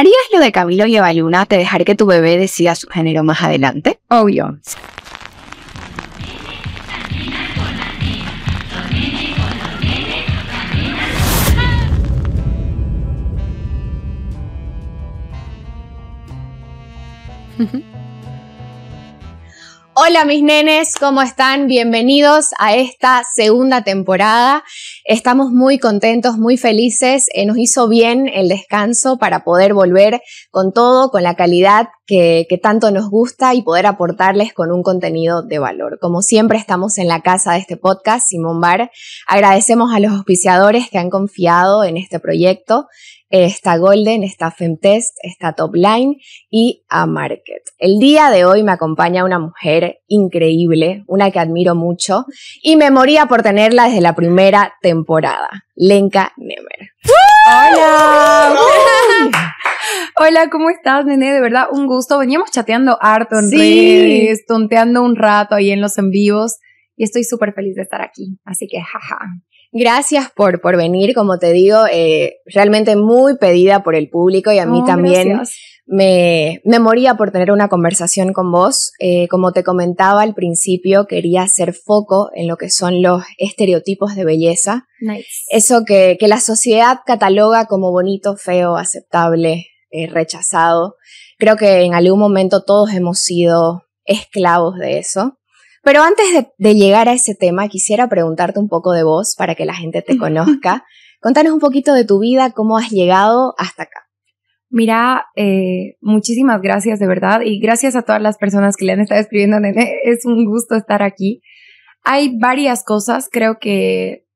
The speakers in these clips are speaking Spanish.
¿Harías lo de Camilo y Evaluna te dejar que tu bebé decida su género más adelante? Obvio. Hola mis nenes, ¿cómo están? Bienvenidos a esta segunda temporada. Estamos muy contentos, muy felices. Eh, nos hizo bien el descanso para poder volver con todo, con la calidad que, que, tanto nos gusta y poder aportarles con un contenido de valor. Como siempre estamos en la casa de este podcast, Simón Bar. Agradecemos a los auspiciadores que han confiado en este proyecto está Golden, está Femtest, está Topline y A Market. El día de hoy me acompaña una mujer increíble, una que admiro mucho y me moría por tenerla desde la primera temporada, Lenka Nemer. ¡Hola! Hola, ¿cómo estás, nene? De verdad, un gusto. Veníamos chateando harto en tonteando un rato ahí en los en vivos y estoy súper feliz de estar aquí. Así que, jaja. Gracias por, venir, como te digo, eh, realmente muy pedida por el público y a mí también me, moría por tener una conversación con vos. Eh, como te comentaba al principio, quería hacer foco en lo que son los estereotipos de belleza. Eso que, la sociedad cataloga como bonito, feo, aceptable, eh, rechazado. Creo que en algún momento todos hemos sido esclavos de eso. Pero antes de, llegar a ese tema, quisiera preguntarte un poco de vos para que la gente te conozca. Contanos un poquito de tu vida, cómo has llegado hasta acá. Mira, eh, muchísimas gracias de verdad y gracias a todas las personas que le han estado escribiendo. Nene. Es un gusto estar aquí. Hay varias cosas, creo que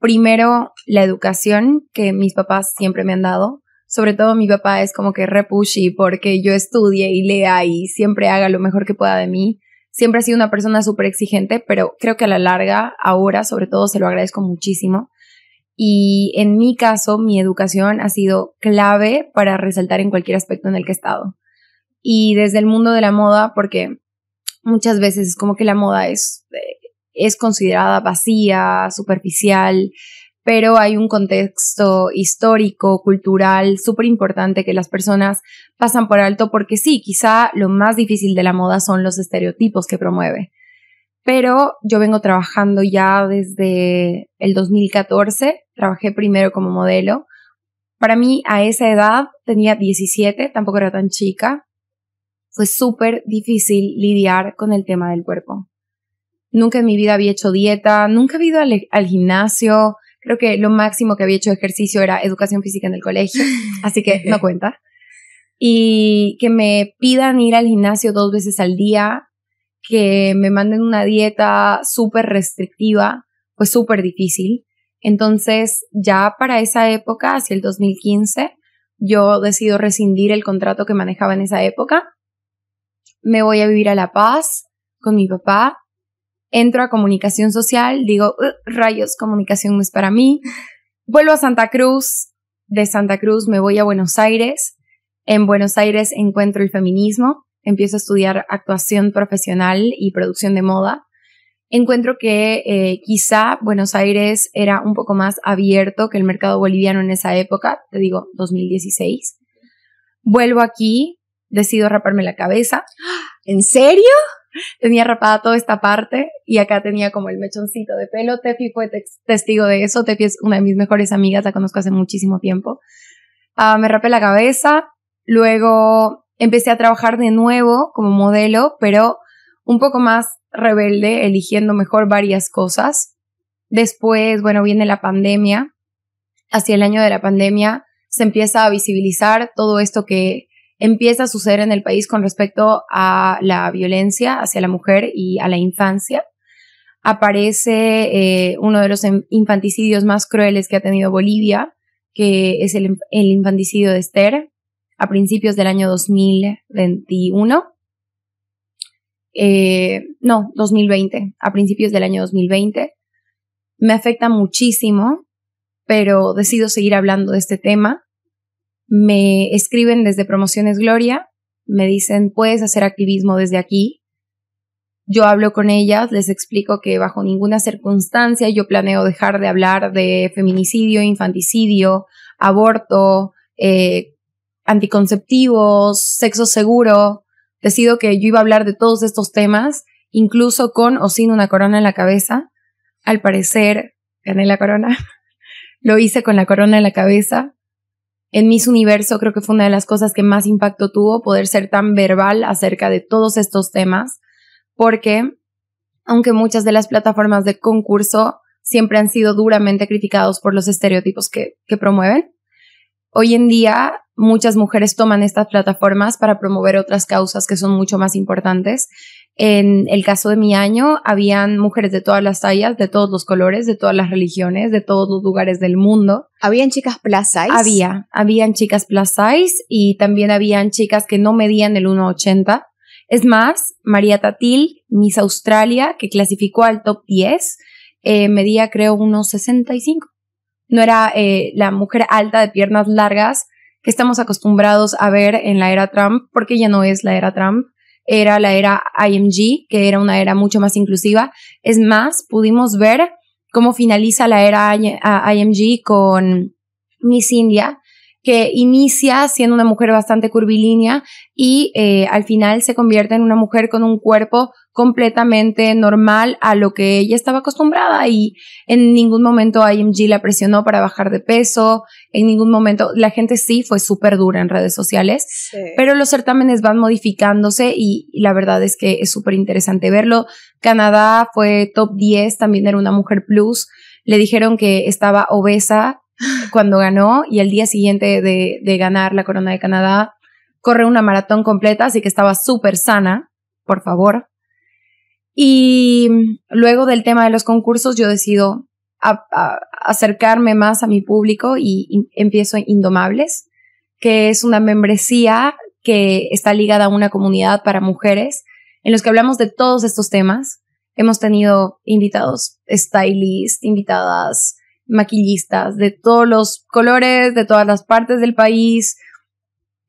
primero la educación que mis papás siempre me han dado. Sobre todo mi papá es como que repushy porque yo estudie y lea y siempre haga lo mejor que pueda de mí. Siempre he sido una persona súper exigente, pero creo que a la larga, ahora sobre todo, se lo agradezco muchísimo. Y en mi caso, mi educación ha sido clave para resaltar en cualquier aspecto en el que he estado. Y desde el mundo de la moda, porque muchas veces es como que la moda es, eh, es considerada vacía, superficial, pero hay un contexto histórico, cultural, súper importante que las personas pasan por alto porque sí, quizá lo más difícil de la moda son los estereotipos que promueve. Pero yo vengo trabajando ya desde el 2014, trabajé primero como modelo. Para mí a esa edad tenía 17, tampoco era tan chica. Fue súper difícil lidiar con el tema del cuerpo. Nunca en mi vida había hecho dieta, nunca había ido al, al gimnasio, Creo que lo máximo que había hecho ejercicio era educación física en el colegio, así que no cuenta. Y que me pidan ir al gimnasio dos veces al día, que me manden una dieta súper restrictiva, fue pues súper difícil. Entonces, ya para esa época, hacia el 2015, yo decido rescindir el contrato que manejaba en esa época. Me voy a vivir a La Paz con mi papá entro a comunicación social, digo, rayos, comunicación no es para mí. Vuelvo a Santa Cruz, de Santa Cruz me voy a Buenos Aires, en Buenos Aires encuentro el feminismo, empiezo a estudiar actuación profesional y producción de moda. Encuentro que eh, quizá Buenos Aires era un poco más abierto que el mercado boliviano en esa época, te digo 2016. Vuelvo aquí, decido raparme la cabeza. ¿En serio? tenía rapada toda esta parte y acá tenía como el mechoncito de pelo. Tefi fue testigo de eso. Tefi es una de mis mejores amigas, la conozco hace muchísimo tiempo. Ah, me rapé la cabeza, luego empecé a trabajar de nuevo como modelo, pero un poco más rebelde, eligiendo mejor varias cosas. Después, bueno, viene la pandemia. Hacia el año de la pandemia se empieza a visibilizar todo esto que empieza a suceder en el país con respecto a la violencia hacia la mujer y a la infancia. Aparece eh, uno de los em, infanticidios más crueles que ha tenido Bolivia, que es el, infanticidio de Esther, a principios del año 2021. Eh, no, 2020, a principios del año 2020. Me afecta muchísimo, pero decido seguir hablando de este tema me escriben desde Promociones Gloria, me dicen, puedes hacer activismo desde aquí. Yo hablo con ellas, les explico que bajo ninguna circunstancia yo planeo dejar de hablar de feminicidio, infanticidio, aborto, eh, anticonceptivos, sexo seguro. Decido que yo iba a hablar de todos estos temas, incluso con o sin una corona en la cabeza. Al parecer, gané la corona. Lo hice con la corona en la cabeza. En Miss Universo creo que fue una de las cosas que más impacto tuvo poder ser tan verbal acerca de todos estos temas, porque aunque muchas de las plataformas de concurso siempre han sido duramente criticados por los estereotipos que, que promueven, hoy en día muchas mujeres toman estas plataformas para promover otras causas que son mucho más importantes en el caso de mi año, habían mujeres de todas las tallas, de todos los colores, de todas las religiones, de todos los lugares del mundo. ¿Habían chicas plus size? Había, habían chicas plus size y también habían chicas que no medían el 1,80. Es más, María Tatil, Miss Australia, que clasificó al top 10, eh, medía creo unos No era eh, la mujer alta de piernas largas que estamos acostumbrados a ver en la era Trump, porque ya no es la era Trump era la era IMG, que era una era mucho más inclusiva. Es más, pudimos ver cómo finaliza la era IMG con Miss India, que inicia siendo una mujer bastante curvilínea y eh, al final se convierte en una mujer con un cuerpo completamente normal a lo que ella estaba acostumbrada y en ningún momento IMG la presionó para bajar de peso, en ningún momento la gente sí fue súper dura en redes sociales, pero los certámenes van modificándose y, la verdad es que es súper interesante verlo. Canadá fue top 10, también era una mujer plus, le dijeron que estaba obesa cuando ganó y al día siguiente de, de ganar la Corona de Canadá corre una maratón completa, así que estaba súper sana, por favor y luego del tema de los concursos, yo decido acercarme más a mi público y empiezo empiezo Indomables, que es una membresía que está ligada a una comunidad para mujeres en los que hablamos de todos estos temas. Hemos tenido invitados stylists, invitadas maquillistas de todos los colores, de todas las partes del país,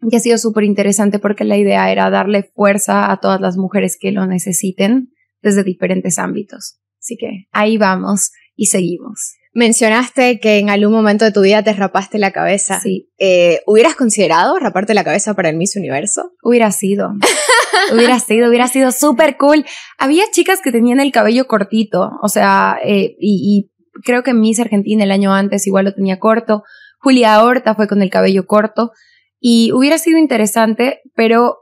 y ha sido súper interesante porque la idea era darle fuerza a todas las mujeres que lo necesiten desde diferentes ámbitos. Así que ahí vamos y seguimos. Mencionaste que en algún momento de tu vida te rapaste la cabeza. Sí. Eh, ¿Hubieras considerado raparte la cabeza para el Miss Universo? Hubiera sido. hubiera sido, hubiera sido súper cool. Había chicas que tenían el cabello cortito, o sea, eh, y, creo que Miss Argentina el año antes igual lo tenía corto. Julia Horta fue con el cabello corto. Y hubiera sido interesante, pero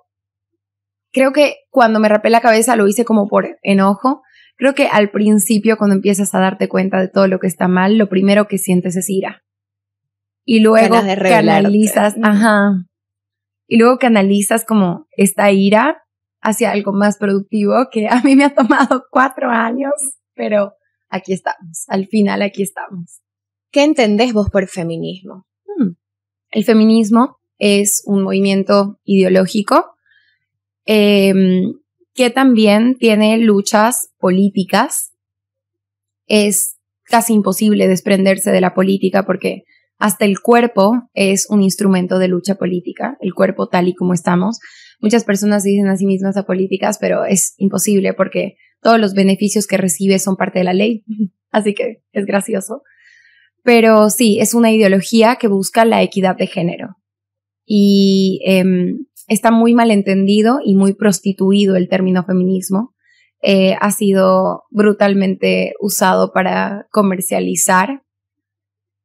creo que cuando me rapé la cabeza lo hice como por enojo. Creo que al principio, cuando empiezas a darte cuenta de todo lo que está mal, lo primero que sientes es ira. Y luego canalizas, ajá. Y luego canalizas como esta ira hacia algo más productivo que a mí me ha tomado cuatro años, pero aquí estamos. Al final, aquí estamos. ¿Qué entendés vos por feminismo? Hmm. El feminismo es un movimiento ideológico Em, que también tiene luchas políticas. Es casi imposible desprenderse de la política porque hasta el cuerpo es un instrumento de lucha política, el cuerpo tal y como estamos. Muchas personas dicen a sí mismas a políticas, pero es imposible porque todos los beneficios que recibe son parte de la ley. Así que es gracioso. Pero sí, es una ideología que busca la equidad de género. Y em, está muy malentendido y muy prostituido el término feminismo. Eh, ha sido brutalmente usado para comercializar.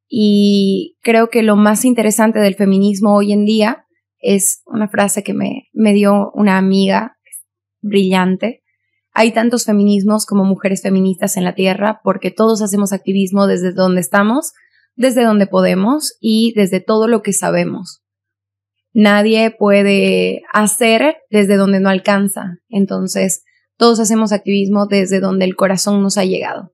Y creo que lo más interesante del feminismo hoy en día es una frase que me, me dio una amiga brillante. Hay tantos feminismos como mujeres feministas en la Tierra porque todos hacemos activismo desde donde estamos, desde donde podemos y desde todo lo que sabemos. Nadie puede hacer desde donde no alcanza. Entonces, todos hacemos activismo desde donde el corazón nos ha llegado.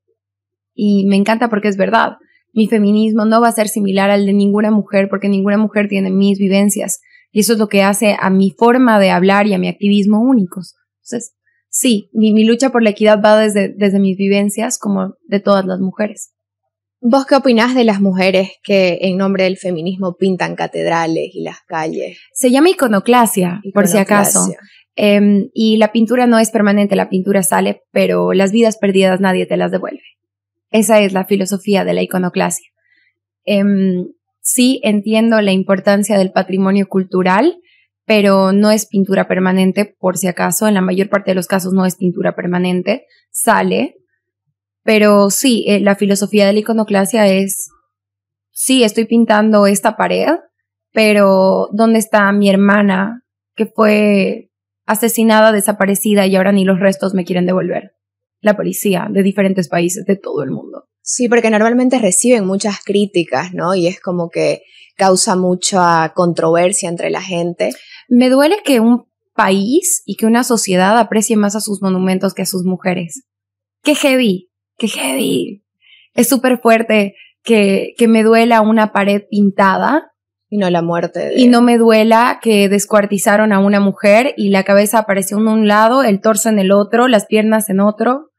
Y me encanta porque es verdad. Mi feminismo no va a ser similar al de ninguna mujer porque ninguna mujer tiene mis vivencias. Y eso es lo que hace a mi forma de hablar y a mi activismo únicos. Entonces, sí, mi, lucha por la equidad va desde, desde mis vivencias como de todas las mujeres. ¿Vos qué opinás de las mujeres que en nombre del feminismo pintan catedrales y las calles? Se llama iconoclasia, por si acaso. Em, y la pintura no es permanente, la pintura sale, pero las vidas perdidas nadie te las devuelve. Esa es la filosofía de la iconoclasia. Em, sí entiendo la importancia del patrimonio cultural, pero no es pintura permanente, por si acaso, en la mayor parte de los casos no es pintura permanente, sale, pero sí, eh, la filosofía de la iconoclasia es, sí, estoy pintando esta pared, pero ¿dónde está mi hermana que fue asesinada, desaparecida y ahora ni los restos me quieren devolver? La policía de diferentes países de todo el mundo. Sí, porque normalmente reciben muchas críticas, ¿no? Y es como que causa mucha controversia entre la gente. Me duele que un país y que una sociedad aprecie más a sus monumentos que a sus mujeres. Qué heavy qué heavy, es súper fuerte que, me duela una pared pintada. Y no la muerte. Y no me duela que descuartizaron a una mujer y la cabeza apareció en un lado, el torso en el otro, las piernas en otro.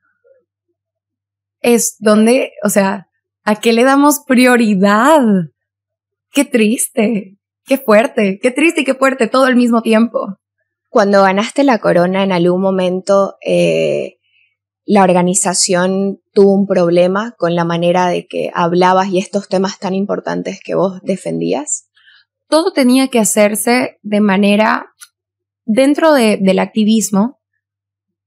Es donde, o sea, ¿a qué le damos prioridad? Qué triste, qué fuerte, qué triste y qué fuerte todo al mismo tiempo. Cuando ganaste la corona en algún momento, eh, la organización tuvo un problema con la manera de que hablabas y estos temas tan importantes que vos defendías? Todo tenía que hacerse de manera dentro del activismo.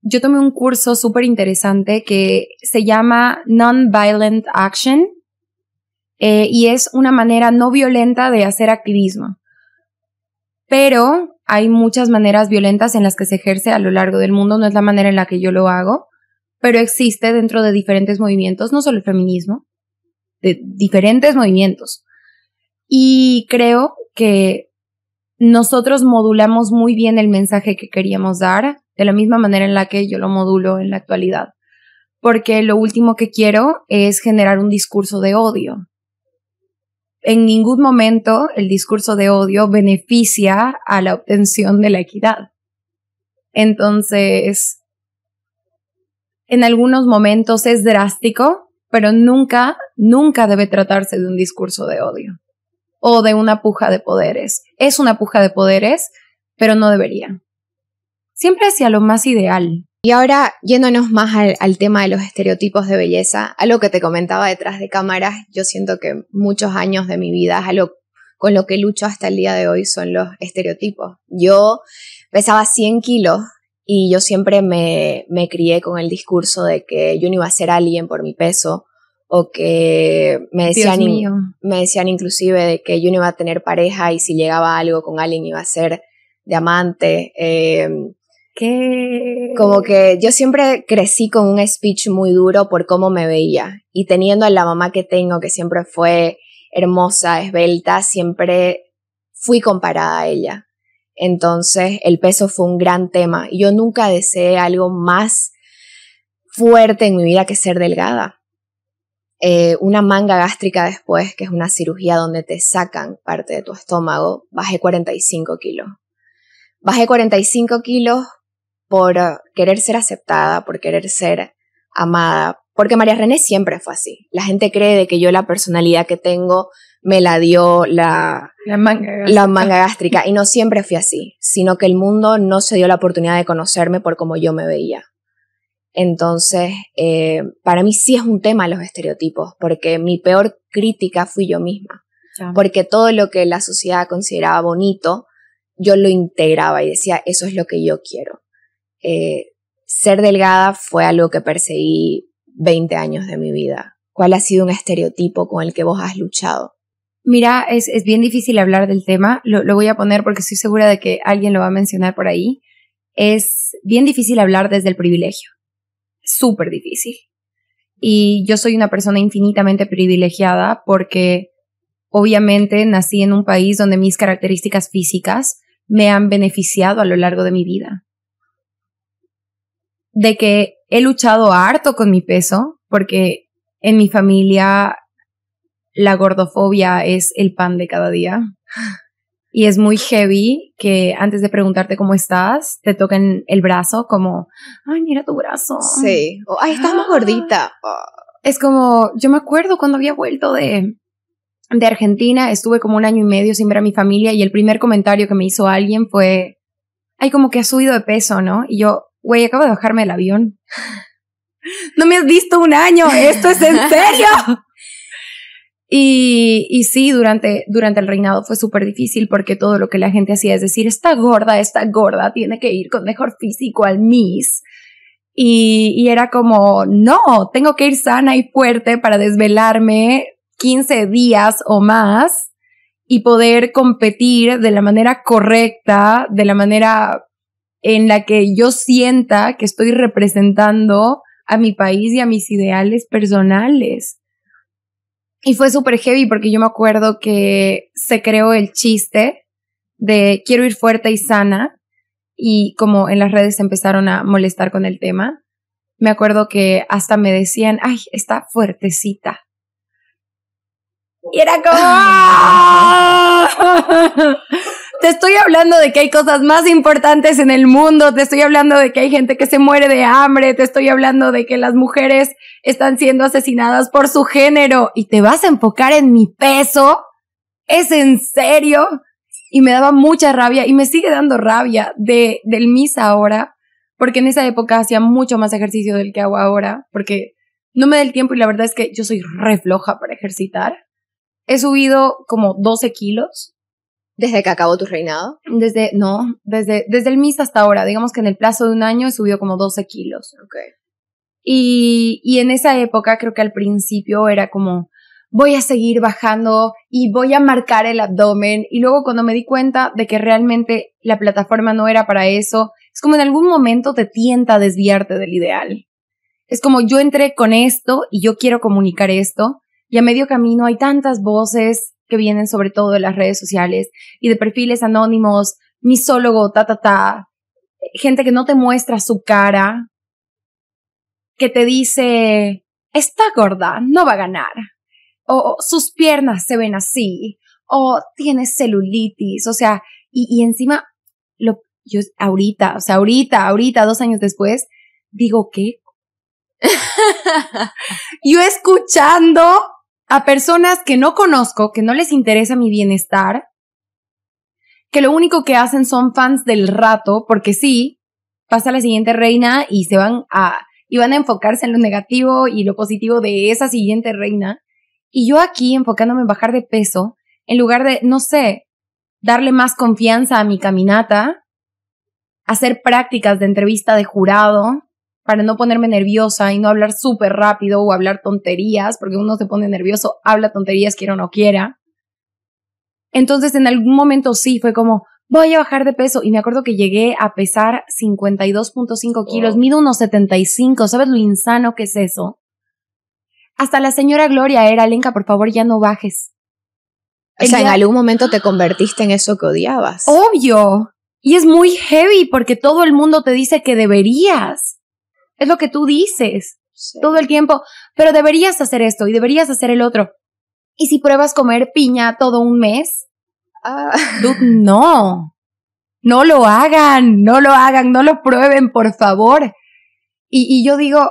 Yo tomé un curso súper interesante que se llama Nonviolent Action eh, y es una manera no violenta de hacer activismo. Pero hay muchas maneras violentas en las que se ejerce a lo largo del mundo, no es la manera en la que yo lo hago pero existe dentro de diferentes movimientos, no solo el feminismo, de diferentes movimientos. Y creo que nosotros modulamos muy bien el mensaje que queríamos dar, de la misma manera en la que yo lo modulo en la actualidad, porque lo último que quiero es generar un discurso de odio. En ningún momento el discurso de odio beneficia a la obtención de la equidad. Entonces, en algunos momentos es drástico, pero nunca, nunca debe tratarse de un discurso de odio o de una puja de poderes. Es una puja de poderes, pero no debería. Siempre hacia lo más ideal. Y ahora, yéndonos más al, tema de los estereotipos de belleza, a lo que te comentaba detrás de cámaras, yo siento que muchos años de mi vida con lo que lucho hasta el día de hoy son los estereotipos. Yo pesaba 100 kilos y yo siempre me, crié con el discurso de que yo no iba a ser alguien por mi peso o que me decían, me decían inclusive de que yo no iba a tener pareja y si llegaba algo con alguien iba a ser de amante. Em, como que yo siempre crecí con un speech muy duro por cómo me veía y teniendo a la mamá que tengo, que siempre fue hermosa, esbelta, siempre fui comparada a ella. Entonces el peso fue un gran tema. Yo nunca deseé algo más fuerte en mi vida que ser delgada. Eh, una manga gástrica después, que es una cirugía donde te sacan parte de tu estómago, bajé 45 kilos. Bajé 45 kilos por querer ser aceptada, por querer ser amada, porque María René siempre fue así. La gente cree de que yo la personalidad que tengo me la dio la, la, manga gástrica. Y no siempre fui así, sino que el mundo no se dio la oportunidad de conocerme por cómo yo me veía. Entonces, eh, para mí sí es un tema los estereotipos, porque mi peor crítica fui yo misma. Porque todo lo que la sociedad consideraba bonito, yo lo integraba y decía, eso es lo que yo quiero. Eh, ser delgada fue algo que perseguí 20 años de mi vida. ¿Cuál ha sido un estereotipo con el que vos has luchado? Mira, es, bien difícil hablar del tema, lo, lo, voy a poner porque estoy segura de que alguien lo va a mencionar por ahí. Es bien difícil hablar desde el privilegio, súper difícil. Y yo soy una persona infinitamente privilegiada porque obviamente nací en un país donde mis características físicas me han beneficiado a lo largo de mi vida. De que he luchado harto con mi peso, porque en mi familia la gordofobia es el pan de cada día. Y es muy heavy que antes de preguntarte cómo estás, te tocan el brazo como, ay, mira tu brazo. Sí. O, ay, estás más gordita. Ah. Es como, yo me acuerdo cuando había vuelto de, de Argentina, estuve como un año y medio sin ver a mi familia y el primer comentario que me hizo alguien fue, ay, como que has subido de peso, ¿no? Y yo, güey, acabo de bajarme del avión. No me has visto un año, esto es en serio. Y, sí, durante, durante el reinado fue súper difícil porque todo lo que la gente hacía es decir, está gorda, está gorda, tiene que ir con mejor físico al Miss. Y, y era como, no, tengo que ir sana y fuerte para desvelarme 15 días o más y poder competir de la manera correcta, de la manera en la que yo sienta que estoy representando a mi país y a mis ideales personales. Y fue súper heavy porque yo me acuerdo que se creó el chiste de quiero ir fuerte y sana y como en las redes empezaron a molestar con el tema, me acuerdo que hasta me decían, ay, está fuertecita. Y era como... ¡ah! te estoy hablando de que hay cosas más importantes en el mundo, te estoy hablando de que hay gente que se muere de hambre, te estoy hablando de que las mujeres están siendo asesinadas por su género y te vas a enfocar en mi peso. ¿Es en serio? Y me daba mucha rabia y me sigue dando rabia de, del Miss ahora, porque en esa época hacía mucho más ejercicio del que hago ahora, porque no me da el tiempo y la verdad es que yo soy re para ejercitar. He subido como 12 kilos ¿Desde que acabó tu reinado? Desde, no, desde, desde el MIS hasta ahora. Digamos que en el plazo de un año he subido como 12 kilos. Ok. Y, y en esa época creo que al principio era como, voy a seguir bajando y voy a marcar el abdomen. Y luego cuando me di cuenta de que realmente la plataforma no era para eso, es como en algún momento te tienta a desviarte del ideal. Es como yo entré con esto y yo quiero comunicar esto, y a medio camino hay tantas voces vienen sobre todo de las redes sociales y de perfiles anónimos, misólogo, ta, ta, ta, gente que no te muestra su cara, que te dice, está gorda, no va a ganar, o sus piernas se ven así, o tienes celulitis, o sea, y, y encima, lo, yo ahorita, o sea, ahorita, ahorita, dos años después, digo, ¿qué? yo escuchando a personas que no conozco, que no les interesa mi bienestar, que lo único que hacen son fans del rato, porque sí, pasa la siguiente reina y se van a y van a enfocarse en lo negativo y lo positivo de esa siguiente reina. Y yo aquí enfocándome en bajar de peso, en lugar de, no sé, darle más confianza a mi caminata, hacer prácticas de entrevista de jurado, para no ponerme nerviosa y no hablar súper rápido o hablar tonterías, porque uno se pone nervioso, habla tonterías, quiera o no quiera. Entonces en algún momento sí fue como, voy a bajar de peso. Y me acuerdo que llegué a pesar 52.5 kilos, mido unos 75, ¿sabes lo insano que es eso? Hasta la señora Gloria era, Lenka, por favor, ya no bajes. o sea, en algún momento te convertiste en eso que odiabas. Obvio. Y es muy heavy porque todo el mundo te dice que deberías. Es lo que tú dices todo el tiempo, pero deberías hacer esto y deberías hacer el otro. ¿Y si pruebas comer piña todo un mes? Ah. no. No lo hagan, no lo hagan, no lo prueben, por favor. Y, yo digo,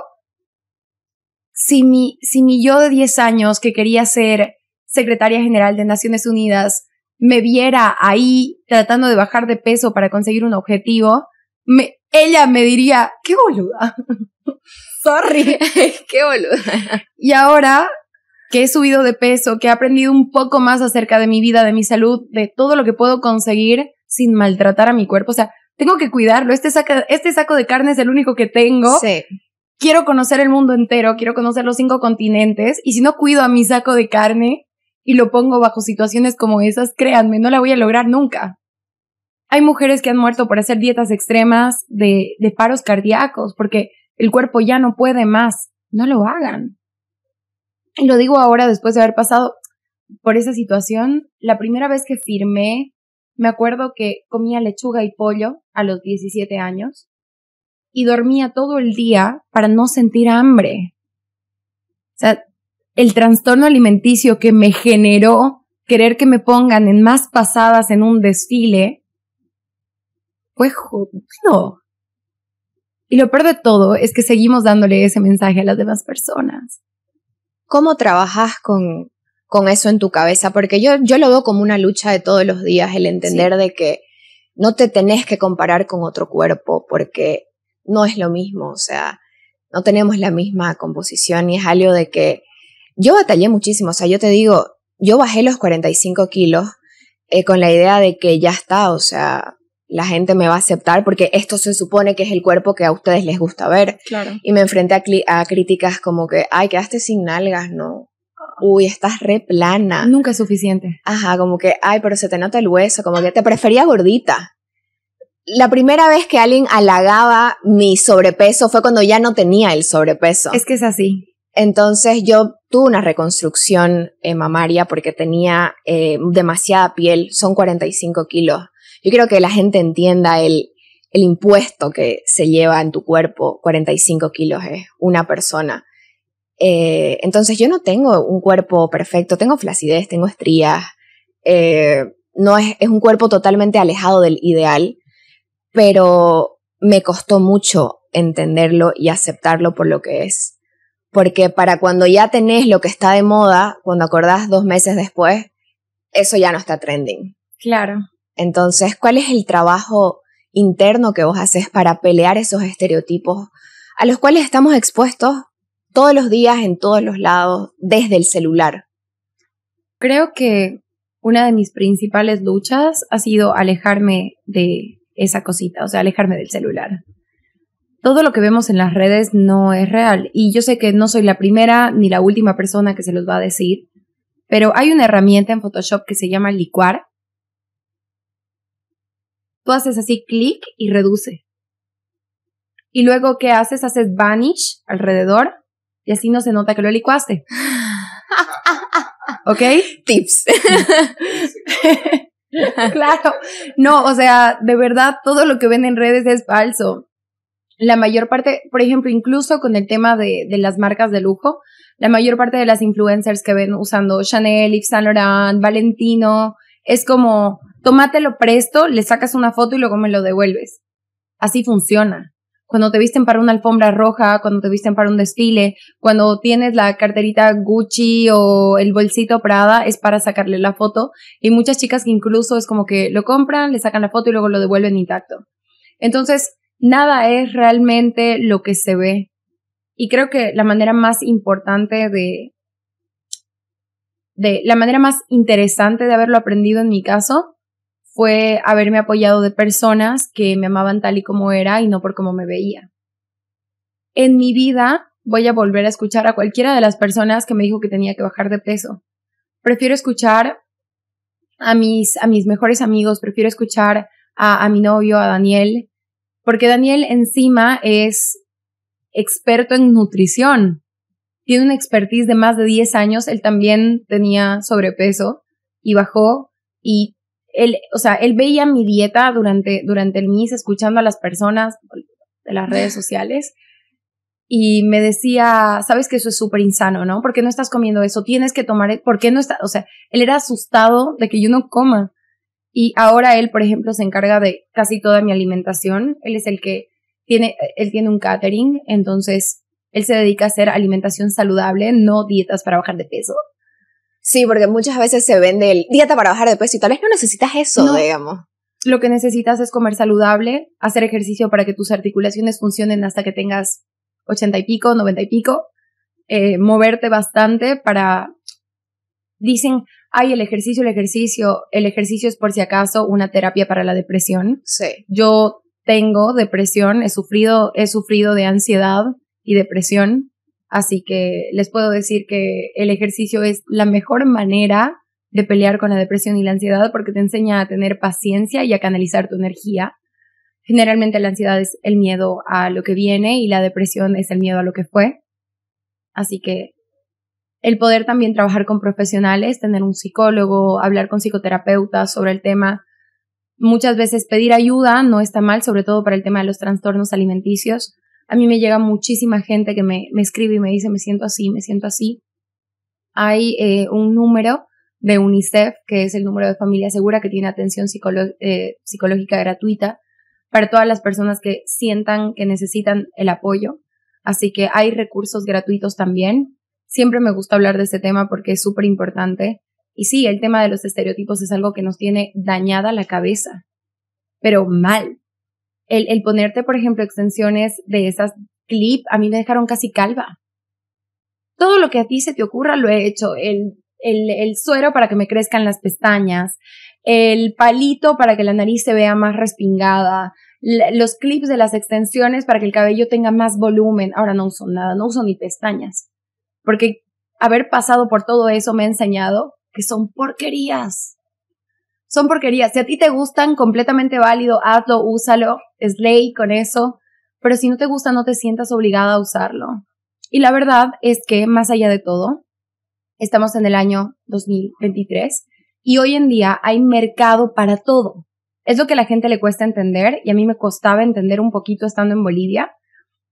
si mi, si mi yo de 10 años que quería ser secretaria general de Naciones Unidas me viera ahí tratando de bajar de peso para conseguir un objetivo, me, ella me diría, qué boluda. Sorry. qué boluda. Y ahora que he subido de peso, que he aprendido un poco más acerca de mi vida, de mi salud, de todo lo que puedo conseguir sin maltratar a mi cuerpo. O sea, tengo que cuidarlo. Este, este saco de carne es el único que tengo. Sí. Quiero conocer el mundo entero, quiero conocer los cinco continentes. Y si no cuido a mi saco de carne y lo pongo bajo situaciones como esas, créanme, no la voy a lograr nunca. Hay mujeres que han muerto por hacer dietas extremas de, paros cardíacos porque el cuerpo ya no puede más. No lo hagan. Y lo digo ahora después de haber pasado por esa situación. La primera vez que firmé, me acuerdo que comía lechuga y pollo a los 17 años y dormía todo el día para no sentir hambre. O sea, el trastorno alimenticio que me generó querer que me pongan en más pasadas en un desfile pues no. Y lo peor de todo es que seguimos dándole ese mensaje a las demás personas. ¿Cómo trabajas con, con eso en tu cabeza? Porque yo, yo lo veo como una lucha de todos los días, el entender de que no te tenés que comparar con otro cuerpo porque no es lo mismo, o sea, no tenemos la misma composición y es algo de que yo batallé muchísimo, o sea, yo te digo, yo bajé los 45 kilos eh, con la idea de que ya está, o sea, la gente me va a aceptar porque esto se supone que es el cuerpo que a ustedes les gusta ver. Claro. Y me enfrenté a, críticas como que, ay, quedaste sin nalgas, ¿no? Uy, estás re plana. Nunca es suficiente. Ajá, como que, ay, pero se te nota el hueso, como que te prefería gordita. La primera vez que alguien halagaba mi sobrepeso fue cuando ya no tenía el sobrepeso. Es que es así. Entonces yo tuve una reconstrucción eh, mamaria porque tenía eh, demasiada piel, son 45 kilos yo creo que la gente entienda el, el impuesto que se lleva en tu cuerpo, 45 kilos es una persona. Eh, entonces yo no tengo un cuerpo perfecto, tengo flacidez, tengo estrías, eh, no es, es un cuerpo totalmente alejado del ideal, pero me costó mucho entenderlo y aceptarlo por lo que es. Porque para cuando ya tenés lo que está de moda, cuando acordás dos meses después, eso ya no está trending. Claro. Entonces, ¿cuál es el trabajo interno que vos haces para pelear esos estereotipos a los cuales estamos expuestos todos los días, en todos los lados, desde el celular? Creo que una de mis principales luchas ha sido alejarme de esa cosita, o sea, alejarme del celular. Todo lo que vemos en las redes no es real y yo sé que no soy la primera ni la última persona que se los va a decir, pero hay una herramienta en Photoshop que se llama licuar, Tú haces así clic y reduce. Y luego, ¿qué haces? Haces vanish alrededor y así no se nota que lo licuaste. ¿Ok? Tips. claro. No, o sea, de verdad, todo lo que ven en redes es falso. La mayor parte, por ejemplo, incluso con el tema de, las marcas de lujo, la mayor parte de las influencers que ven usando Chanel, Yves Saint Laurent, Valentino, es como, Tómatelo presto, le sacas una foto y luego me lo devuelves. Así funciona. Cuando te visten para una alfombra roja, cuando te visten para un desfile, cuando tienes la carterita Gucci o el bolsito Prada, es para sacarle la foto. Y muchas chicas que incluso es como que lo compran, le sacan la foto y luego lo devuelven intacto. Entonces, nada es realmente lo que se ve. Y creo que la manera más importante de, de, la manera más interesante de haberlo aprendido en mi caso fue haberme apoyado de personas que me amaban tal y como era y no por cómo me veía. En mi vida voy a volver a escuchar a cualquiera de las personas que me dijo que tenía que bajar de peso. Prefiero escuchar a mis, a mis mejores amigos, prefiero escuchar a, mi novio, a Daniel, porque Daniel encima es experto en nutrición. Tiene una expertise de más de 10 años, él también tenía sobrepeso y bajó y él, o sea, él veía mi dieta durante, durante el MIS, escuchando a las personas de las redes sociales y me decía, sabes que eso es súper insano, ¿no? ¿Por qué no estás comiendo eso? Tienes que tomar, e-". ¿por qué no está? O sea, él era asustado de que yo no coma. Y ahora él, por ejemplo, se encarga de casi toda mi alimentación. Él es el que tiene, él tiene un catering, entonces él se dedica a hacer alimentación saludable, no dietas para bajar de peso. Sí, porque muchas veces se vende el dieta para bajar de peso y tal vez no necesitas eso, digamos. Lo que necesitas es comer saludable, hacer ejercicio para que tus articulaciones funcionen hasta que tengas ochenta y pico, noventa y pico, eh, moverte bastante para... Dicen, ay, el ejercicio, el ejercicio, el ejercicio es por si acaso una terapia para la depresión. Sí. Yo tengo depresión, he sufrido, he sufrido de ansiedad y depresión. Así que les puedo decir que el ejercicio es la mejor manera de pelear con la depresión y la ansiedad porque te enseña a tener paciencia y a canalizar tu energía. Generalmente la ansiedad es el miedo a lo que viene y la depresión es el miedo a lo que fue. Así que el poder también trabajar con profesionales, tener un psicólogo, hablar con psicoterapeutas sobre el tema. Muchas veces pedir ayuda no está mal, sobre todo para el tema de los trastornos alimenticios, a mí me llega muchísima gente que me, escribe y me dice, me siento así, me siento así. Hay eh, un número de UNICEF, que es el número de familia segura, que tiene atención eh, psicológica gratuita para todas las personas que sientan que necesitan el apoyo. Así que hay recursos gratuitos también. Siempre me gusta hablar de este tema porque es súper importante. Y sí, el tema de los estereotipos es algo que nos tiene dañada la cabeza, pero mal el, el ponerte, por ejemplo, extensiones de esas clips a mí me dejaron casi calva. Todo lo que a ti se te ocurra lo he hecho. El, el, el suero para que me crezcan las pestañas, el palito para que la nariz se vea más respingada, los clips de las extensiones para que el cabello tenga más volumen. Ahora no uso nada, no uso ni pestañas. Porque haber pasado por todo eso me ha enseñado que son porquerías son porquerías. Si a ti te gustan, completamente válido, hazlo, úsalo, es ley con eso. Pero si no te gusta, no te sientas obligada a usarlo. Y la verdad es que, más allá de todo, estamos en el año 2023 y hoy en día hay mercado para todo. Es lo que a la gente le cuesta entender y a mí me costaba entender un poquito estando en Bolivia.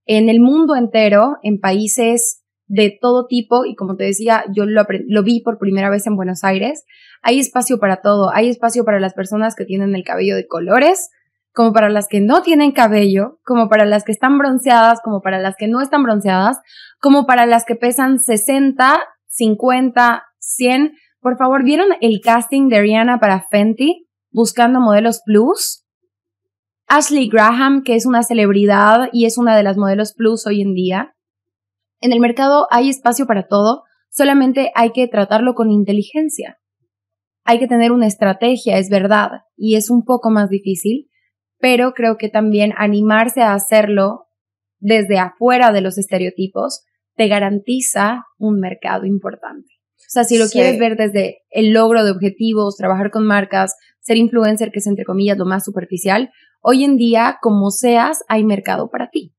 En el mundo entero, en países de todo tipo y como te decía, yo lo, lo vi por primera vez en Buenos Aires. Hay espacio para todo, hay espacio para las personas que tienen el cabello de colores, como para las que no tienen cabello, como para las que están bronceadas, como para las que no están bronceadas, como para las que pesan 60, 50, 100. Por favor, ¿vieron el casting de Rihanna para Fenty buscando modelos plus? Ashley Graham, que es una celebridad y es una de las modelos plus hoy en día, en el mercado hay espacio para todo, solamente hay que tratarlo con inteligencia. Hay que tener una estrategia, es verdad, y es un poco más difícil, pero creo que también animarse a hacerlo desde afuera de los estereotipos te garantiza un mercado importante. O sea, si lo quieres ver desde el logro de objetivos, trabajar con marcas, ser influencer, que es entre comillas lo más superficial, hoy en día, como seas, hay mercado para ti.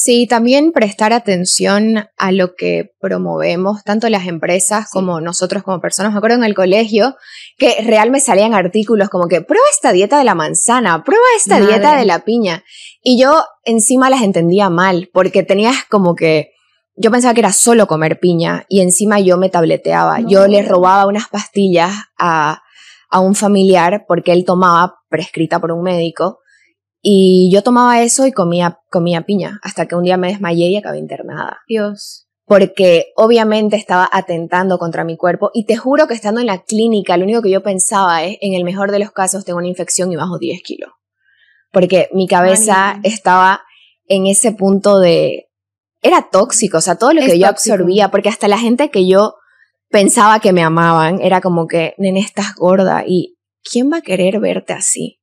Sí, también prestar atención a lo que promovemos, tanto las empresas como nosotros como personas. Me acuerdo en el colegio que real me salían artículos como que prueba esta dieta de la manzana, prueba esta dieta de la piña. Y yo encima las entendía mal, porque tenías como que yo pensaba que era solo comer piña y encima yo me tableteaba. Yo le robaba unas pastillas a, a, un familiar porque él tomaba prescrita por un médico y yo tomaba eso y comía, comía piña, hasta que un día me desmayé y acabé internada. Dios. Porque obviamente estaba atentando contra mi cuerpo y te juro que estando en la clínica, lo único que yo pensaba es, en el mejor de los casos, tengo una infección y bajo 10 kilos. Porque mi cabeza estaba en ese punto de... Era tóxico, o sea, todo lo que yo absorbía, porque hasta la gente que yo pensaba que me amaban era como que, nene, estás gorda y ¿quién va a querer verte así?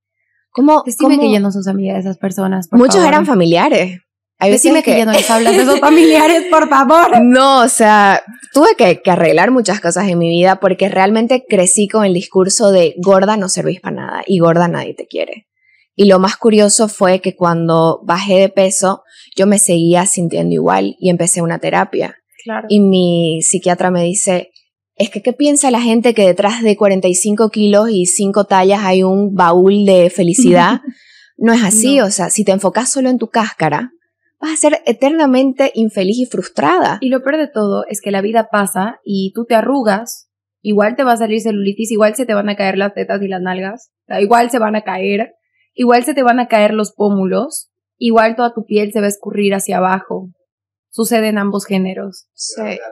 ¿Cómo, Decime que ya no esas personas. Por Muchos eran familiares. Hay Decime que, ya no les hablas de esos familiares, por favor. No, o sea, tuve que, que, arreglar muchas cosas en mi vida porque realmente crecí con el discurso de gorda no servís para nada y gorda nadie te quiere. Y lo más curioso fue que cuando bajé de peso, yo me seguía sintiendo igual y empecé una terapia. Claro. Y mi psiquiatra me dice, es que ¿qué piensa la gente que detrás de 45 kilos y 5 tallas hay un baúl de felicidad? No es así, o sea, si te enfocas solo en tu cáscara, vas a ser eternamente infeliz y frustrada. Y lo peor de todo es que la vida pasa y tú te arrugas, igual te va a salir celulitis, igual se te van a caer las tetas y las nalgas, igual se van a caer, igual se te van a caer los pómulos, igual toda tu piel se va a escurrir hacia abajo, sucede en ambos géneros.